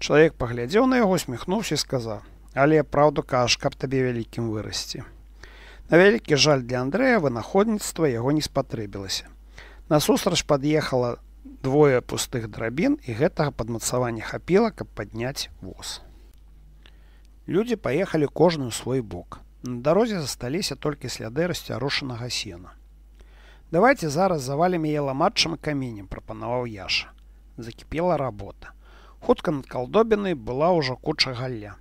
Чалавек паглядзеў на яго, усміхнуўся і сказаў: « Але праўду каш, каб табе вялікім вырасці. На вялікі жаль для Андрэя вынаходніцтва яго не спатрэбілася. Насустрач пад'ехала двое пустых драбін і гэтага падмацавання хапіла, каб падняць воз. Людзі паехалі кожны ў свой бок. На дарозе засталіся толькі сляды расцярушанага сена. Давайте зараз завалім яе ламатчым каменем, прапанаваў яша. Закіпела работа. Хутка над калдобінай была ўжо куча галля.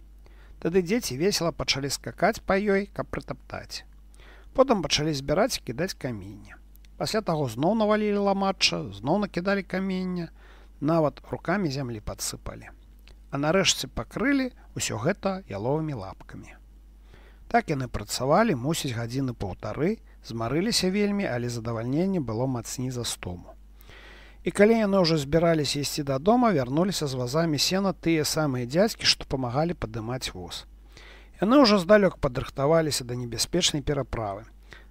Тады дзеці весела пачалі скакаць па ёй, каб прытаптаць. Потым пачалі збіраць кідаць каменя пасля таго зноў навалілі ламачча зноў накідалі каменне нават руками зямлі подсыпалі а нарэшце пакрылі ўсё гэта яловымі лапкамі так яны працавалі мусіць гадзіны паўтары змарыліся вельмі але задавальненне было мацні за стому І калі яны ўжо збіраліся ісці дадому, вярнуліся з вазамі сена тыя самыя дзядзькі, што памагалі падымаць воз. Яны ўжо здалёк падрыхтаваліся да небяспечнай пераправы.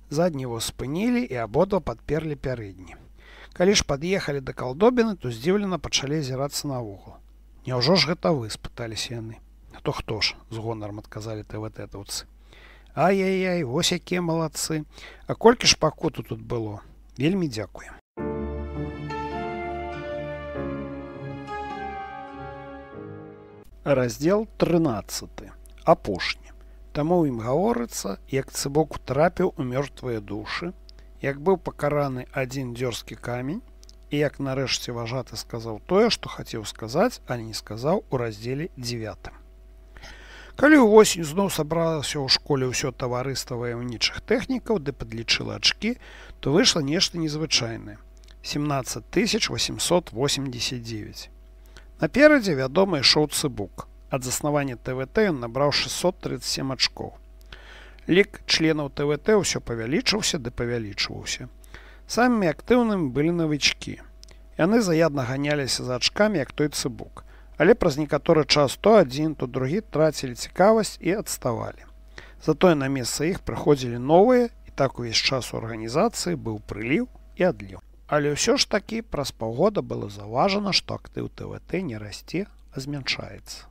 Заднего спынили и абодва подперли пярэдні. Калі ж пад'ехалі да калдобіны, то здзіўлена пачалі на угол. Неужо ж это вы спыталіся яны. А то кто ж с гонором отказали з гонарам адказалі твтэтаўцы. Ай-яй-яй, вось якія малацы. А кольки ж пакуту тут было. Вельми дзякуем. Раздел 13. Апошні. Таму ў ім гаворыцца, як цыбоку трапіў у мёртвыя душы, як быў пакараны адзін дзёрзкі камень і як нарэшце важаты сказаў тое, што хацеў сказаць, але не сказаў у раздзеле 9. Калі ўвосень зноў сабралася ў школе ўсё таварыства ваяўнічых тэхнікаў ды падлічыла ачкі, то выйшла нешта незвычайнае. 17 889. Наперадзе вядома ішоў цыбук ад заснавання ТВТ ён набраў 637 ачкоў. Лік членаў ТВТ ўсё павялічыўся ды павялічваўся. Самымі актыўнымі былі навычкі. Яны заядна ганяліся за ачкамі, як той цыбук, але праз некаторы час то адзін, то другі трацілі цікавасць і адставалі. Затое на месца іх прыходзілі новыя і так увесь час у арганізацыі быў прыліў і адліў. Але ўсё ж такі праз паўгода было заважана, што актыў ТВТ не расце, а змяншаецца.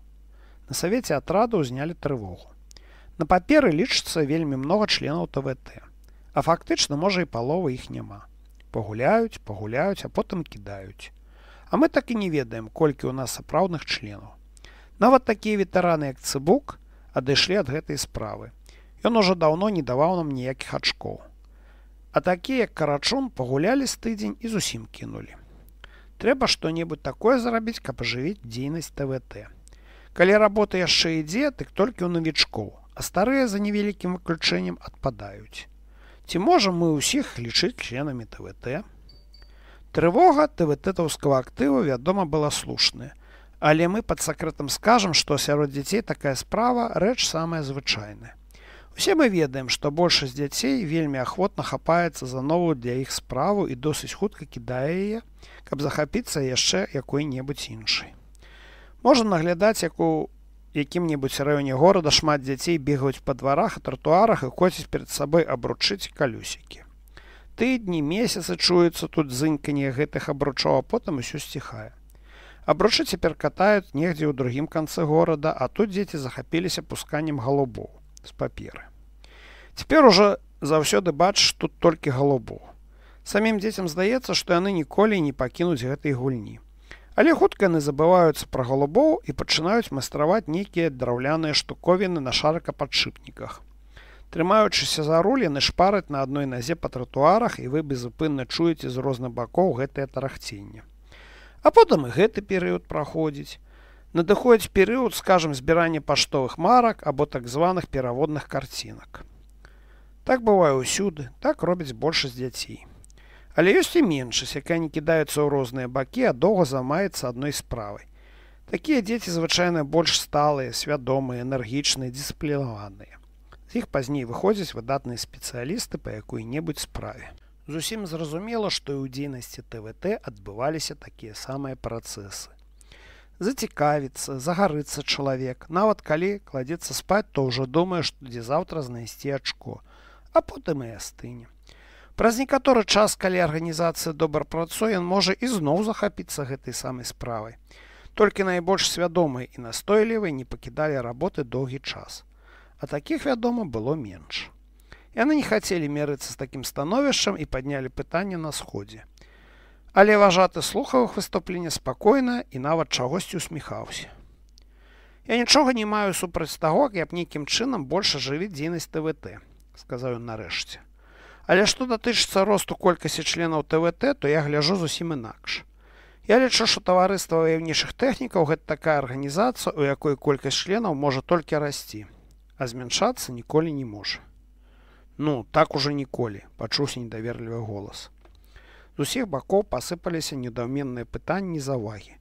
На савеце атрада ўзнялі трывогу. На паперы лічыцца вельмі многа членаў ТВТ, а фактычна можа і палова іх няма. Пагуляюць, пагуляюць, а потым кідаюць. А мы так і не ведаем, колькі ў нас сапраўдных членаў. Нават такія ветараны як цыбук адышлі ад гэтай справы. Ён ужо даўно не даваў нам ніякіх ачкоў. А такія як карачом пагулялі з тыдзень і зусім кінулі. Трэба што-небудзь такое зарабіць, каб ажывіць дзейнасць ТВТ. Калі работа яшчэ ідзе, дык толькі ў навічкоў, а старыя за невялікім выключэннем адпадаюць. Ці можам мы ўсіх лічыць членамі ТВТ? Трывога ТВТтаўскага актыву, вядома, была слушная. Але мы пад сакрэтам скажам, што сярод дзяцей такая справа рэч самая звычайная. Усе мы ведаем, што большасць дзяцей вельмі ахвотна хапаецца за новую для іх справу і досыць хутка кідае яе, каб захапіцца яшчэ якой-небудзь іншай. Можна наглядаць, як у якім-небудзь раёне горада шмат дзяцей бегаюць па дварах і тротуарах і коціць перад сабой абручыць калюсікі. Тыдні месяцы чуецца тут зынькані гэтых абручоў, а потым усё сціхае. Абручы цяпер катаюць негдзе ў другім канцы горада, а тут дзеці захапіліся пусканнем галубоў з паперы. Цяпер ужо заўсёды бачыш тут толькі галубу. Самім дзецям здаецца, што яны ніколі не пакінуць гэтай гульні. Але хутка яны забываюцца пра галубоў і пачынаюць майстраваць нейкія драўляныя штуковіны на шаракападшыпніках. Трымаючыся за руль яны шпараць на адной назе па тротуарах і вы безупынна чуеце з розных бакоў гэтае тарахценне. А потым і гэты перыяд праходзіць. Надыходзіць перыяд, скажам, збірання паштовых марак або так званых пераводных карцінак. Так бывае ўсюды, так робіць большасць дзяцей. Але ёсць і меншасць, якая не кідаецца ў розныя бакі, а доўга замаецца адной справай. Такія дзеці звычайна больш сталыя, свядомыя, энергічныя, дысцыплінаваныя. З іх пазней выходзяць выдатныя спецыялісты па якой-небудзь справе. Зусім зразумела, што і ў дзейнасці ТВТ адбываліся такія самыя працэсы. Зацікавіцца, загарыцца чалавек, нават калі кладзецца спаць, то ўжо думае, што дзе заўтра знайсці ачко, а потым і астынем. Праз некаторы час, калі арганізацыя добра працуе, ён можа ізноў захапіцца гэтай самай справай. Толькі найбольш свядомыя і настойлівыя не пакідалі работы доўгі час. А такіх, вядома, было менш. Яны не хацелі мерыцца з такім становішчам і паднялі пытанне на сходзе. Але важаты слухавых выступлення спакойна і нават чагосьці усміхаўся. Я нічога не маю супраць таго, як нейкім чынам больш ажывіць дзейнасць ТВТ, сказаў ён нарэшце. Але што датычыцца росту колькасці членаў ТВТ, то я гляжу зусім інакш. Я лічу, што таварыства ваяўнішых тэхнікаў гэта такая арганізацыя, у якой колькасць членаў можа толькі расці, а змяншацца ніколі не можа. Ну, так уже ніколі, пачуўся недаверлівы голас. З усіх бакоў пасыпаліся недаўменныя пытанні завагі.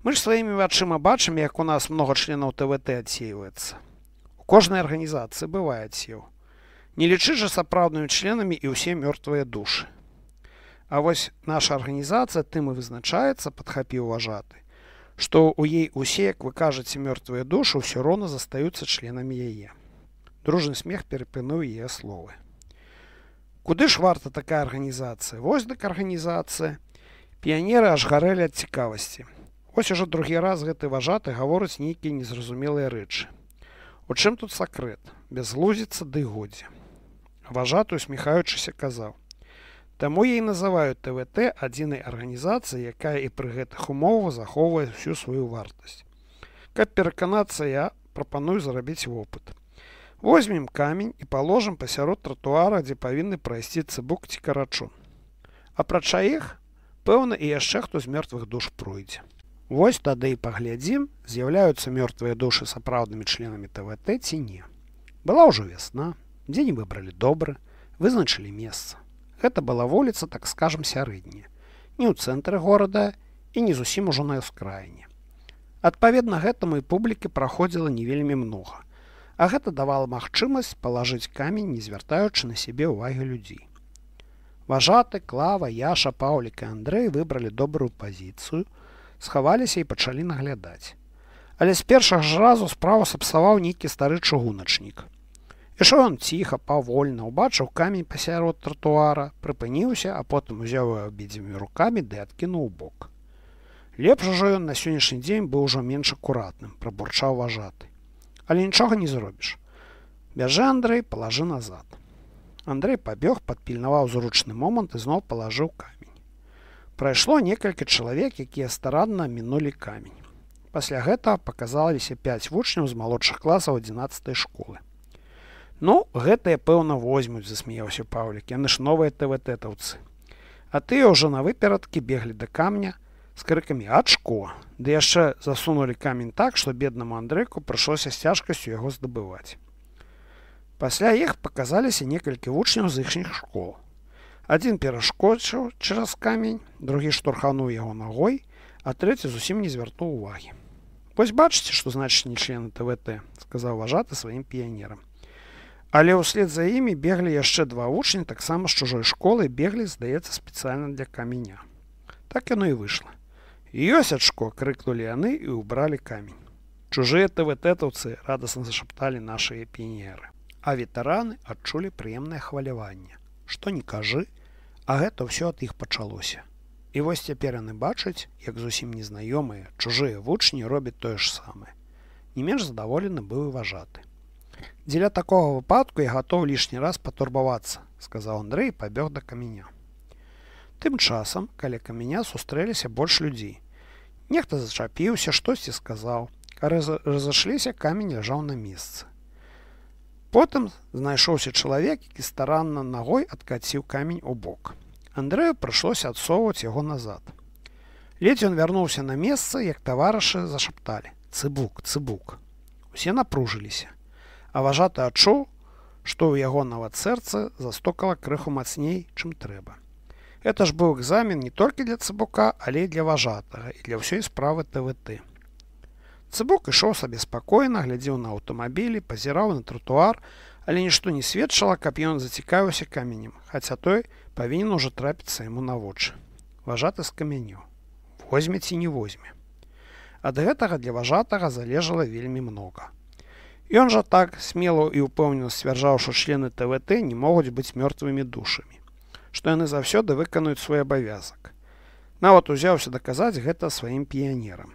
Мы ж сваімі вачыма бачым, як у нас многа членаў ТВТ адсейваецца. У кожнай арганізацыі бывае адсеў. Не лічы жа сапраўднымі членамі і ўсе мёртвыя душы. А вось наша арганізацыя тым і вызначаецца падхапіў уважаты, што ў ей усе, як вы кажаце мёртвыя душы ўсё роўна застаюцца членамі яе. Дружны смех перапынуў яе словы. Куды ж варта такая арганізацыя? Вось дык арганізацыя. Піянеры аж гарэлі ад цікавасці. Вось ужо другі раз гэты важаты гавораць нейкія незразумелыя рэчы. У чым тут сакрэт? Без лузіцца ды годзе. Важаты усміхаючыся казаў. Таму я і называю ТВТ адзінай арганізацыі, якая і пры гэтых умовах захоўвае всю сваю вартасць. Каб пераканацца я прапаную зарабіць вопыт. Возьмем камень і паложым пасярод тротуара, дзе павінны прайсці цыбук ці карачу. Апрача іх, пэўна і яшчэ хто з мёртвых душ пройдзе. Вось тады і паглядзім, з'яўляюцца мёртвыя душы сапраўднымі членамі ТВТ ці не. Была ўжо вясна, дзень выбралі добры вызначылі месца гэта была вуліца так скажем сярэдні не ў цэнтры горада і не зусім ужо на ўскраіне адпаведна гэтаму і публікі праходзіла не вельмі многа а гэта давала магчымасць палажыць камень не звяртаючы на сябе ўвагі людзей Важаты, клава, яша, паўлік і Андрэй выбралі добрую пазіцыю, схаваліся і пачалі наглядаць. Але з першага ж разу справу сапсаваў нейкі стары чыгуначнік. Ішоў ён ціха, павольна, убачыў камень пасярод тротуара, прыпыніўся, а потым узяў абедзвюмі рукамі ды адкінуў бок. Лепш ужо ён на сённяшні дзень быў ужо менш акуратным, прабурчаў важаты. Але нічога не зробіш. Бяжы Андрэй палажы назад. Андрэй пабег, падпільнаваў зручны момант і зноў палажыў камень. Прайшло некалькі чалавек, якія старанна мінулі камень. Пасля гэтага паказаліся п 5 вучняў з малодшых класаў 11 школы. Ну гэтае пэўна возьмуць засмеяўся паўлік яны ж новыя тВтэтаўцы А тыя ўжо на выперадкі беглі да камня з крыкамі ачко ды яшчэ засунулі камень так што беднаму андрэку прыйшлося з цяжкасцю яго здабываць пасля іх паказаліся некалькі вучняў з іхніх школ адзін перашкодчыў чыраз камень другі штурхану яго ногой а трэці зусім не звярнуў увагі Вось бачыце што значыць не члены тВт сказаў важаты сваім піянерам Але ўслед за імі беглі яшчэ два вучні, таксама з чужой школы беглі, здаецца, спецыяльна для каменя. Так яно і выйшла. Ёсячко крыкнулі яны і ўбралі камень. Чужыя тВТтаўцы радасна зашапталі нашыя піеры. А ветараны адчулі прыемнае хваляванне. Што не кажы, а гэта ўсё ад іх пачалося. І вось цяпер яны бачаць, як зусім незнаёмыя, чужыя вучні робяць тое ж самае. Не менш задаволены быў і важаты. Деля такого выпадку я готов лишний раз потурбоваться, сказал Андрей и побег до каменя. Тем часам, коли каменя сустрелись больше людей. Нехто зачапился, штось и сказал. Разошлись, камень лежал на месте. Потом знайшовся человек, и старанно ногой откатил камень у бок. Андрею пришлось отсовывать его назад. Ледь он вернулся на место, як товарищи зашептали. Цыбук, цыбук. Все напружились а важаты адчуў, што ў яго нават сэрца застокала крыху мацней, чым трэба. Это ж быў экзамен не толькі для цыбука, але і для важатага і для ўсёй справы ТВТ. Цыбук ішоў сабе спакойна, глядзеў на аўтамабілі, пазіраў на тротуар, але нішто не сведчыла, каб ён зацікавіўся каменем, хаця той павінен ужо трапіцца яму на вочы. Важаты з каменю. возьмеце не возьме. Ад гэтага для важатага залежала вельмі многа Ён жа так смело і ўпэўнена сцвярджаў, што члены ТВТ не могуць быць мёртвымі душамі, што яны заўсёды выканаюць свой абавязак. Нават узяўся даказаць гэта сваім піянерам.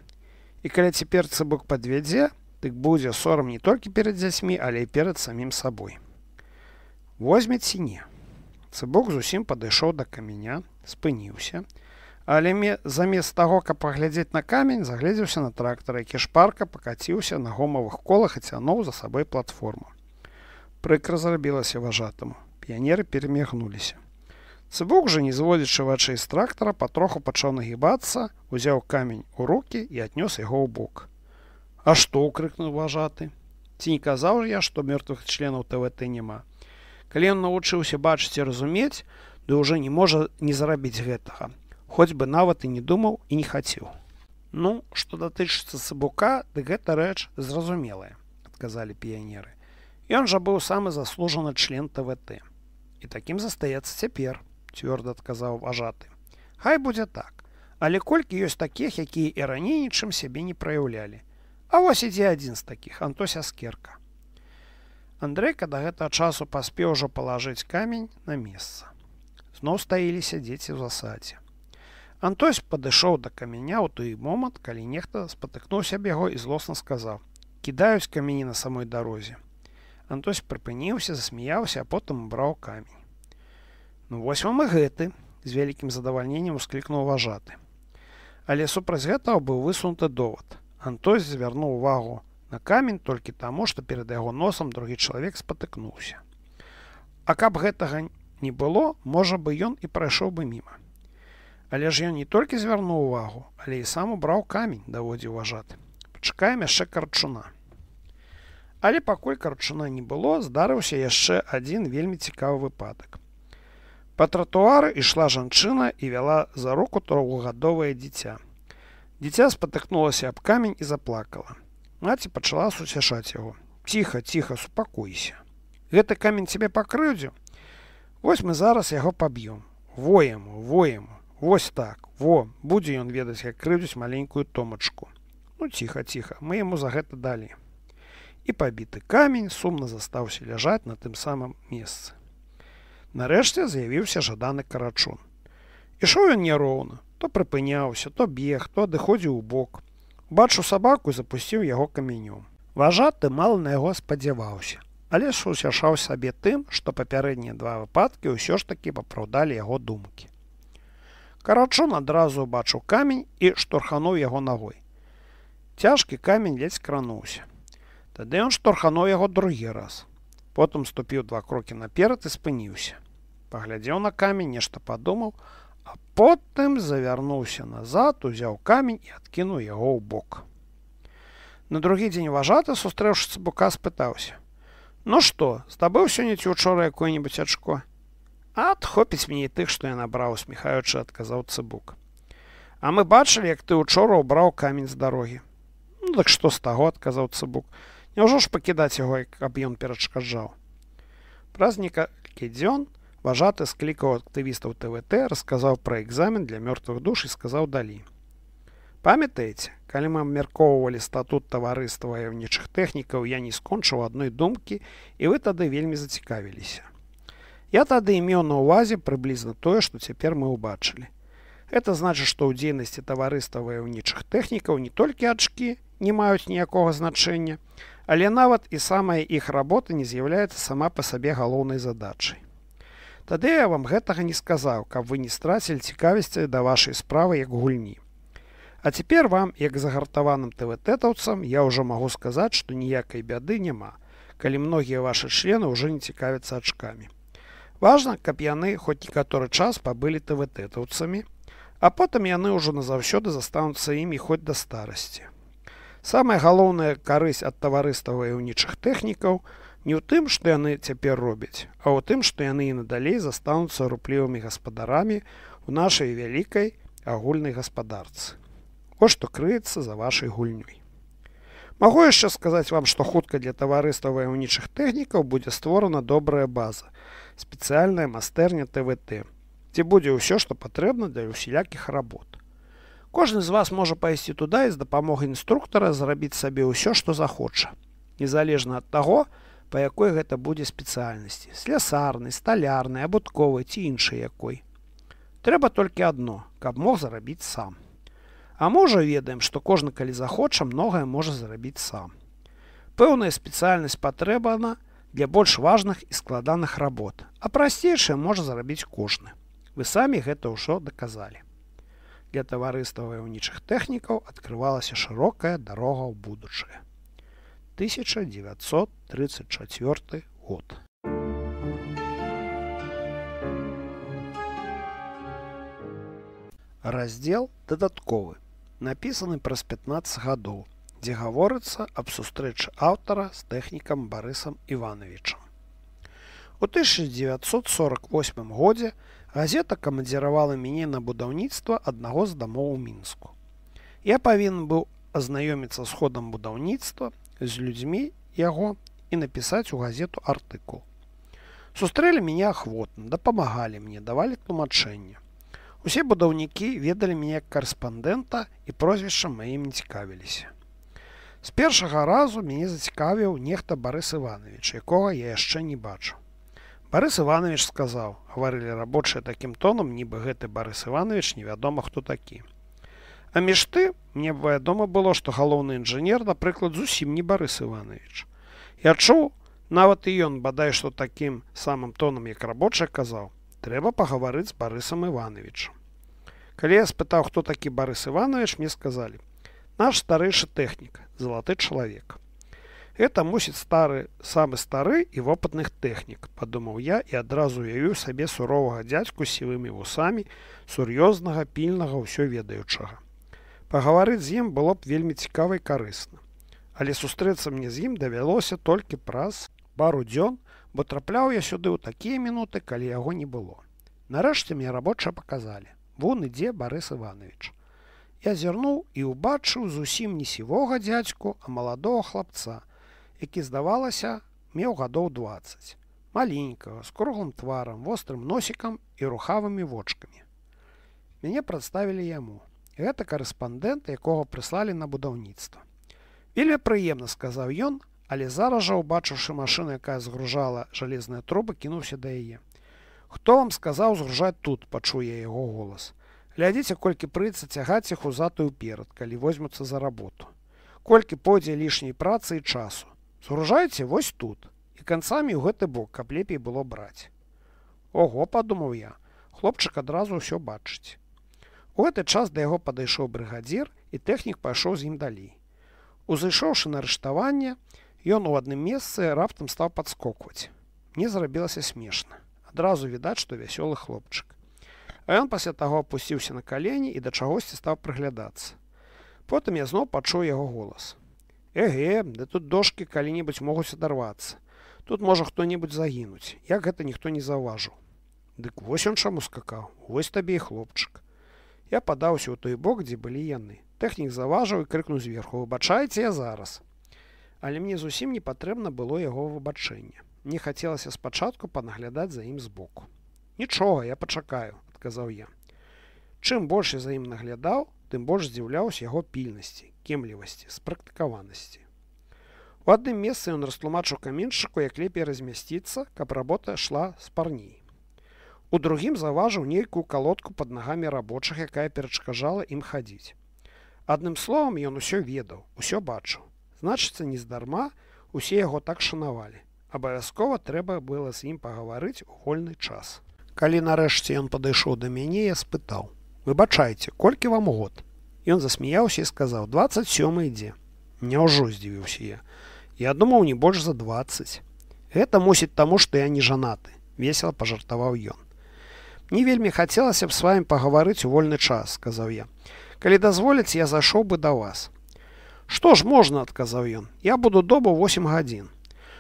І калі цяпер цыбок падвядзе, дык будзе сорам не толькі перад дзяцьмі, але і перад самім сабой. Возьмяць ці не. Цыбок зусім падышоў да каменя, спыніўся, Але замест таго, каб паглядзець на камень, загледзеўся на трактар, які шпарка пакаціўся на гомавых колах і цяноў за сабой платформу. Прыкра зрабілася важатаму. Піянеры перемягнуліся. Цыбук жа, не зводзячы вачэй з трактара, патроху пачаў нагібацца, узяў камень у рукі і аднёс яго ў бок. А што ўкрыкнуў важаты? Ці не казаў я, што мёртвых членаў ТВТ няма. Калі ён навучыўся бачыць і разумець, ды ўжо не можа не зарабіць гэтага хоць бы нават і не думаў і не хацеў. Ну, што датычыцца сабука, дык гэта рэч зразумелая, адказалі піянеры. Ён жа быў самы заслужаны член ТВТ. І такім застаецца цяпер, цвёрда адказаў важаты. Хай будзе так, але колькі ёсць такіх, якія і раней нічым сябе не праяўлялі. А вось ідзе адзін з такіх антося скерка. Андрейка да гэтага часу паспеў ужо палажыць камень на месца. Зноў стаіліся дзеці ў засадзе. Антос ну, падышоў да каменя ў той момант, калі нехта спатыкнуўся аб яго і злосна сказаў: « Кідаюць камені на самой дарозе. Антос ну, прыпыніўся, засмяяўся, а потым браў камень. Ну вось вам і гэты з вялікім задавальненнем усклікнуў важаты. Але супраць гэтага быў высунуты довад. Антос звярнуў увагу на камень толькі таму, што перад яго носам другі чалавек спатыкнуўся. А каб гэтага не было, можа бы ён і прайшоў бы міма. Але ж ён не толькі звярнуў увагу, але і сам убраў камень, даводзіў важаты. Пачакаем яшчэ карчуна. Але пакуль карчуна не было, здарыўся яшчэ адзін вельмі цікавы выпадак. Па тротуары ішла жанчына і вяла за руку трохгадовае дзіця. Дзіця спатыхнулася аб камень і заплакала. Маці пачала суцяшаць яго. Ціха, ціха супакойся. Гэты камень цябе пакрыўдзіў. Вось мы зараз яго паб'ём. Воем, воему. Вось так, во, будзе ён ведаць, як крыўдзіць маленькую томачку. Ну ціха, ціха, мы яму за гэта далі. І пабіты камень сумна застаўся ляжаць на тым самым месцы. Нарэшце з'явіўся жаданы карачун. Ішоў ён няроўна, то прыпыняўся, то бег, то адыходзіў у бок. Бачу сабаку і запусціў яго каменём. Важаты мала на яго спадзяваўся, але ж усяшаў сабе тым, што папярэднія два выпадкі ўсё ж такі папраўдалі яго думкі. Карачун адразу убачыў камень і штурхануў яго нагой. Цяжкі камень ледзь крануўся. Тады ён штурхануў яго другі раз. Потым ступіў два крокі наперад і спыніўся. Паглядзеў на камень, нешта падумаў, а потым завярнуўся назад, узяў камень і адкінуў яго ў бок. На другі дзень важата сустрэўшы цыбука спытаўся: « Ну што, здабыў сёння ці учора якое-небудзь ачко, Ад хопіць мне і тых, што я набраў, усміхаючы адказаў цыбук. А мы бачылі, як ты учора ўбраў камень з дарогі. Ну так што з таго адказаў цыбук. Няўжо ж пакідаць яго, каб ён перашкаджаў. Праз некалькі дзён важаты склікаў актывістаў ТВТ, расказаў пра экзамен для мёртвых душ і сказаў далі. Памятаеце, калі мы абмяркоўвалі статут таварыства ваяўнічых тэхнікаў, я не скончыў адной думкі і вы тады вельмі зацікавіліся. Я тады меў на ўвазе прыблізна тое, што цяпер мы ўбачылі. Гэта значыць, што ў дзейнасці таварыства ваяўнічых тэхнікаў не толькі ачкі не маюць ніякога значэння, але нават і самая іх работа не з'яўляецца сама па сабе галоўнай задачай. Тады я вам гэтага не сказаў, каб вы не страцілі цікавасці да вашай справы як гульні. А цяпер вам, як загартаваным тВт-таўцам, я ўжо магу сказаць, што ніякай бяды няма, калі многія вашы члены ўжо не цікавяцца ачкамі. Важна, каб яны хоць некаторы час пабылі тВТтаўцамі, а потым яны ўжо назаўсёды застануцца імі хоць да старасці. Самая галоўная карысць ад таварыстава і ўнічых тэхнікаў не ў тым, што яны цяпер робяць, а ў тым, што яны і надалей застануцца руплівымі гаспадарамі у нашай вялікай агульнай гаспадарцы. О што крыецца за вашай гульнёй. Магу яшчэ сказаць вам, што хутка для таварыства ваяўнічых тэхнікаў будзе створана добрая база, спецыяльная мастэрня ТВТ. Ці будзе ўсё, што патрэбна для ўсялякіх работ. Кожны з вас можа пайсці туда і з дапамогай інструктара зрабіць сабе ўсё, што захоча. Незалежна ад таго, па якой гэта будзе спецыяльнасці, слясарнай, сталярнай, абутковай ці іншай якой. Трэба толькі адно, каб мог зарабіць сам. А мы ўжо ведаем, што кожны калі захоча, многае можа зрабіць сам. Пэўная спецыяльнасць патрэбана для больш важных і складаных работ, а прасцейшае можа зрабіць кожны. Вы самі гэта ўжо даказалі. Для таварыставай ўнічых тэхнікаў адкрывалася шырокая дарога ў будучае. 1934 год. Раздел дадатковы напісаны праз 15 гадоў, дзе гаворыцца аб сустрэчы аўтара з тэхнікам барысам Івановичам. У 1948 годзе газета камандзіравала мяне на будаўніцтва аднаго з дамоў у мінску. Я павінен быў азнаёміцца з ходам будаўніцтва з людзьмі яго і напісаць у газету артыкул. Сустрэлі мяне ахвотна, дапамагалі мне давалі тлумачэнне. Усе будаўнікі ведалі мяне карэспандэнта і прозвішча маім цікавіліся. З першага разу мяне зацікавіў нехта Барыс Іванович, якога я яшчэ не бачу. Барыс Іванович сказаў, гаварылі рабочыя такім тонам, нібы гэты Барыс Іванович невядома, хто такі. А між ты мне б вядома было, што галоўны інжынер, напрыклад, зусім не Барыс Іванович. Я чуў, нават і ён бадай што такім самым тонам, як рабочая казаў, трэба пагаварыць з Барысам Івановичам. Калі я спытаў, хто такі Барыс Іванович, мне сказалі: наш старэйшы тэхнік, залаты чалавек. Это мусіць стары самы стары і вопытных тэхнік, падумаў я і адразу яю сабе суровага дзядзьку сівымі вусамі, сур'ёзнага, пільнага, ўсё ведаючага. Пагаварыць з ім было б вельмі цікава і карысна. Але сустрэцца мне з ім давялося толькі праз бару дзён, бо трапляў я сюды ў такія мінуты, калі яго не было. Нарэшце мне рабоча паказалі вон ідзе Барыс Іванович. Я зірнуў і ўбачыў зусім не сівога дзядзьку, а маладога хлапца, які здавалася, меў гадоў 20, маленькага, з круглым тварам, вострым носікам і рухавымі вочкамі. Мяне прадставілі яму. Гэта карэспандэнт, якога прыслалі на будаўніцтва. Вельмі прыемна сказаў ён, але зараз жа, убачыўшы машыну, якая згружала жалезныя трубы, кінуўся да яе. Хто вам сказаў згружаць тут, пачуе яго голас. Глядзіце, колькі прыйдзецца цягаць іх узатую перад, калі возьмуцца за работу. Колькі пойдзе лішняй працы і часу. Згружайце вось тут і канцамі ў гэты бок, каб лепей было браць. Ого, падумаў я, хлопчык адразу ўсё бачыць. У гэты час да яго падышоў брыгадзір і тэхнік пайшоў з ім далей. Узышоўшы на рыштаванне, ён у адным месцы раптам стаў падскокваць. Мне зрабілася смешна адразу відаць, што вясёлы хлопчык. А ён пасля таго апусціўся на калені і да чагосьці стаў прыглядацца. Потым я зноў пачуў яго голас. Эге, ды тут дошки калі-небудзь могуць адарвацца. Тут можа хто-небудзь загінуць, як гэта ніхто не заўважыў. Дык вось ён чаму скакаў, Вось табе і хлопчык. Я падаўся ў той бок, дзе былі яны. Тэхнік заважыў і крыкнуў зверху, выбачайце я зараз. Але мне зусім не патрэбна было яго выбачэнне не хацелася спачатку панаглядаць за ім збоку. Нічога я пачакаю, адказаў я. Чым больш за ім наглядаў, тым больш здзіўляўся яго пільнасці, кемлівасці, спрактыкаванасці. У адным месцы ён растлумачыў каменшчыку, як лепей размясціцца, каб работа шла з парней. У другім заважыў нейкую калодку пад нагамі рабочых, якая перашкажала ім хадзіць. Адным словам ён усё ведаў, усё бачыў. Значыцца, нездарма усе яго так шанавалі абавязкова трэба было з ім пагаварыць у вольны час. Калі нарэшце ён падышоў да мяне, я спытаў: выбачайце, колькі вам год. Ён засмяяўся і сказаў: 27 ідзе. Няўжо здзівіўся я. Я думаў не больш за 20. Гэта мусіць таму, што я не жанаты, весело пажартаваў ён. Не вельмі хацелася б с вами пагаварыць у вольны час, сказаў я. Калі дазволіць, я зашоў бы да вас. Што ж можна, адказаў ён, я буду добу 8 гадзін.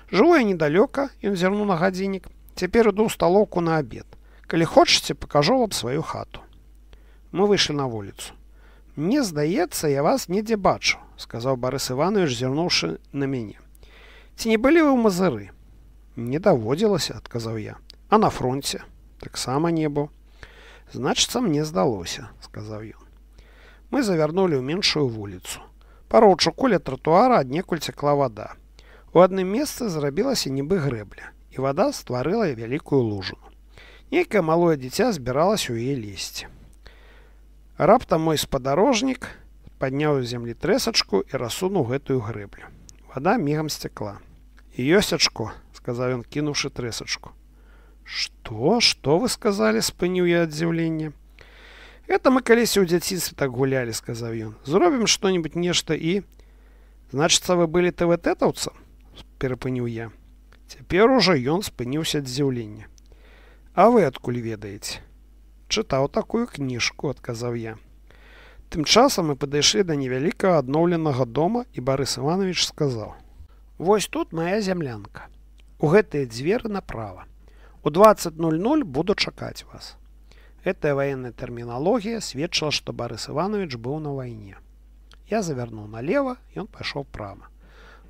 Жыву я недалёка, ён зірну на гадзіннік. Цяпер іду ў сталоўку на абед. Калі хочаце, пакажу вам сваю хату. Мы выйшлі на вуліцу. Мне здаецца, я вас недзе бачу, сказаў Барыс Іванович, зірнуўшы на мяне. Ці не былі вы ў мазары? Не даводзілася, адказаў я. А на фронце таксама не быў. Значыцца, мне здалося, сказаў ён. Мы завярнулі ў меншую вуліцу. Пароўчу коля тротуара аднекуль цякла вада. У адным месцы зрабілася нібы грэбля, і вада стварыла вялікую лужуну. Некае малое дзіця збіралася ў яе лезці. Раптам мой спадарожнік падняў зямлі трэсачку і рассунуў гэтую грэблю. Вада мігам сцякла. І ёсць ачко, сказаў ён, кінуўшы трэсачку. Што, што вы сказалі, спыніў я ад з'яўлення. Это мы калісьці ў дзяцінстве так гулялі, сказаў ён. Зробім што-небудзь нешта і, значыцца, вы былі тэвэтэтаўцам перапыніў я. Цяпер ужо ён спыніўся ад з'яўлення. А вы адкуль ведаеце? Чытаў такую кніжку, адказаў я. Тым часам мы падышлі да невялікага адноўленага дома і Барыс Іванович сказаў: « Вось тут моя зямлянка. У гэтыя дзверы направа. У 20:00 буду чакаць вас. Гэтая ваенная тэрміналогія сведчыла, што Барыс Іванович быў на вайне. Я завярнуў налево, ён пайшоў прама.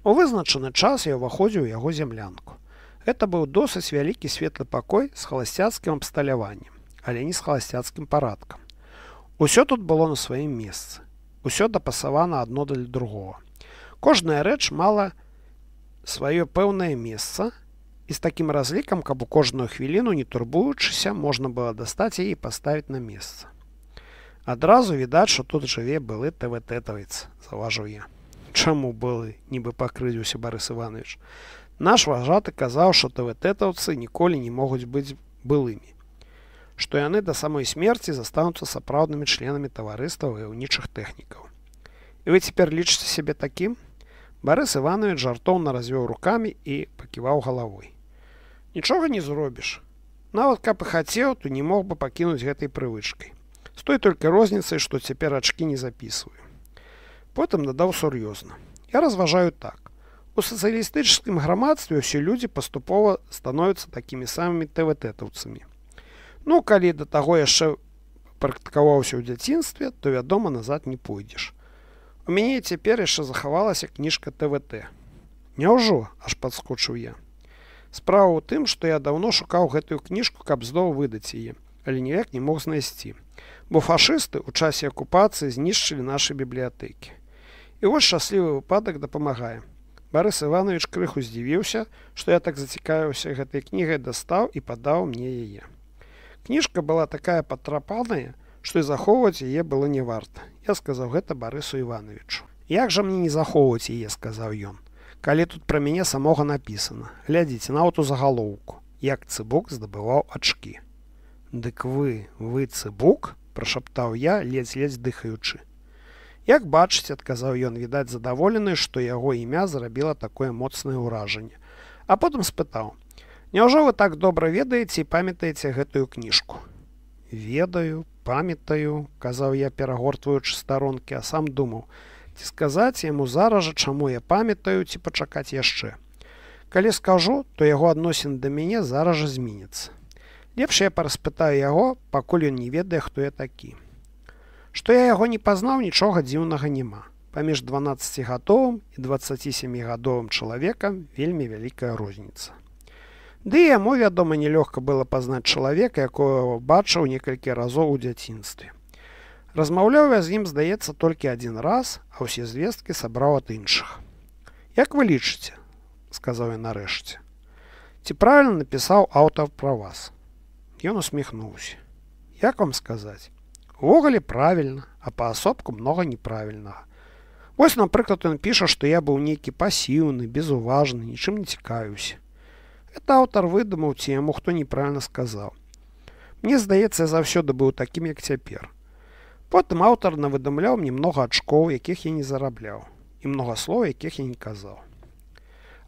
У вызначаны час я ўваходзіў яго землянку. Гэта быў досыць вялікі светлы пакой з халасцяцкім абсталяваннем, але не з халасцяцкім парадкам. Усё тут было на сваім месцы. Усё дапасавана адно да для другого. Кожная рэч мала сваё пэўнае месца і з такім разлікам, каб у кожную хвіліну не турбуючыся можна было дастаць яе паставіць на месца. Адразу відаць, што тут жыве былы ТВТ-тавец, заважу я чаму былы нібы пакрыўся барыс иванович наш вважаты казаў что твтэтаўцы ніколі не могуць быць былымі што яны да самой смерці застануцца сапраўднымі членамі таварыстаў і ўнічых тэхнікаў і вы цяпер лічыце сябе такім барыс иванович жартоўна развёў руками і паківаў галавой нічога не зробіш нават каб і хацеў то не мог бы пакінуць гэтай прывычкай з той толькі розніцай што цяпер ачки не записываю Потым дадаў сур'ёзна. Я разважаю так. У сацыялістычным грамадстве ўсе людзі паступова становяцца такімі самымі тВт-тацамі. Ну, калі да таго яшчэ практыкаваўся ў дзяцінстве, то вядома назад не пойдзеш. У мяне цяпер яшчэ захавалася кніжка ТВТ. Няўжо аж падскочыў я. Справа ў тым, што я даўно шукаў гэтую кніжку, каб зноў выдаць яе, але ніяк не мог знайсці. Бо фашысты ў часе акупацыі знішчылі нашы бібліятэкі. І вось шчаслівы выпадак дапамагае. Барыс Іванович крыху здзівіўся, што я так зацікавіўся гэтай кнігай дастаў і падаў мне яе. Кніжка была такая падтрапаная, што і захоўваць яе было не варта. Я сказаў гэта Барысу Івановичу. Як жа мне не захоўваць яе, сказаў ён. Калі тут пра мяне самога напісана, глядзіце на ту загалоўку, як цыбок здабываў ачкі. Дык вы, вы цыбук, прашаптаў я ледзь-ледзь дыхаючы. Як бачыць, адказаў ён відаць задаволены, што яго імя зрабіла такое моцнае ўражанне. А потым спытаў: Няўжо вы так добра ведаеце і памятаеце гэтую кніжку. Ведаю, памятаю, казаў я перагортваючы старонкі, а сам думаў, ці сказаць яму зараз жа, чаму я памятаю ці пачакаць яшчэ. Калі скажу, то яго адносін да мяне зараз жа зменіцца. Лепш я параспытаю яго, пакуль ён не ведае, хто я такі што я яго не пазнаў нічога дзіўнага няма. Паміж 12гадовым і 27гадовым чалавекам вельмі вялікая розніца. Ды яму, вядома, нелёгка было пазнаць чалавека, якога бачыў некалькі разоў у дзяцінстве. Размаўляў я з ім, здаецца, толькі адзін раз, а ўсе звесткі сабраў ад іншых. Як вы лічыце, сказаў я нарэшце. Ці правільна напісаў аўтар пра вас. Ён усміхнуўся. Як вам сказаць? Увогуле правільна, а паасобку многа неправільнага. Вось, напрыклад, ён піша, што я быў нейкі пасіўны, безуважны, нічым не цікаюся. Гэта аўтар выдумаў ці яму хто неправільна сказаў. Мне здаецца, я заўсёды быў такім, як цяпер. Потым аўтар навыдумляў мне многа ачкоў, якіх я не зарабляў і многа слоў, якіх я не казаў.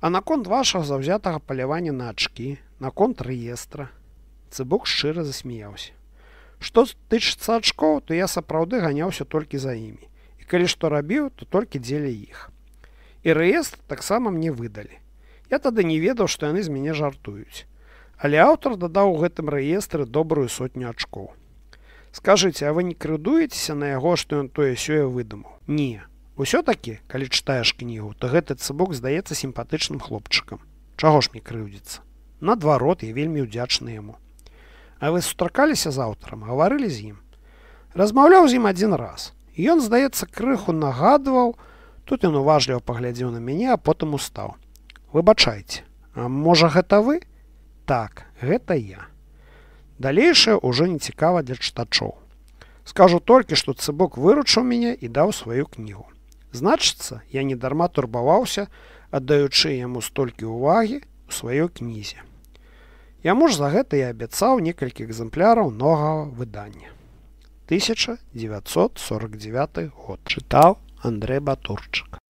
А наконт вашага заўзятага палявання на ачкі, наконт рэестра, цыбок шчыра засмяяўся. Што тычыцца ачкоў, то я сапраўды ганяўся толькі за імі. І калі што рабіў, то толькі дзеля іх. І рэест таксама мне выдалі. Я тады не ведаў, што яны з мяне жартуюць. Але аўтар дадаў у гэтым рэестры добрую сотню ачкоў. Скажыце, а вы не крыдуецеся на яго, што ён тое сёе выдумаў. Не. Усё-такі, калі чытаеш кнігу, то гэты цыбок здаецца сімпатычным хлопчыкам. Чаго ж мне крыўдзіцца? Наадварот, я вельмі ўдзячны яму. А вы сустракаліся з аўтарам, гаварылі з ім. Размаўляў з ім адзін раз. Ён, здаецца, крыху нагадваў, тут ён уважліва паглядзеў на мяне, а потым устаў. Выбачайце, А можа, гэта вы? Так, гэта я. Далейшае ўжо не цікава для чытачоў. Скажу толькі, што цыбок выручыў мяне і даў сваю кнігу. Значыцца, я недарма турбаваўся, аддаючы яму столькі ўвагі ў сваёй кнізе. Яму ж за гэта я абяцаў некалькі экземпляраў ногага выдання. 1949 год чытаў Андрэй Батурчык.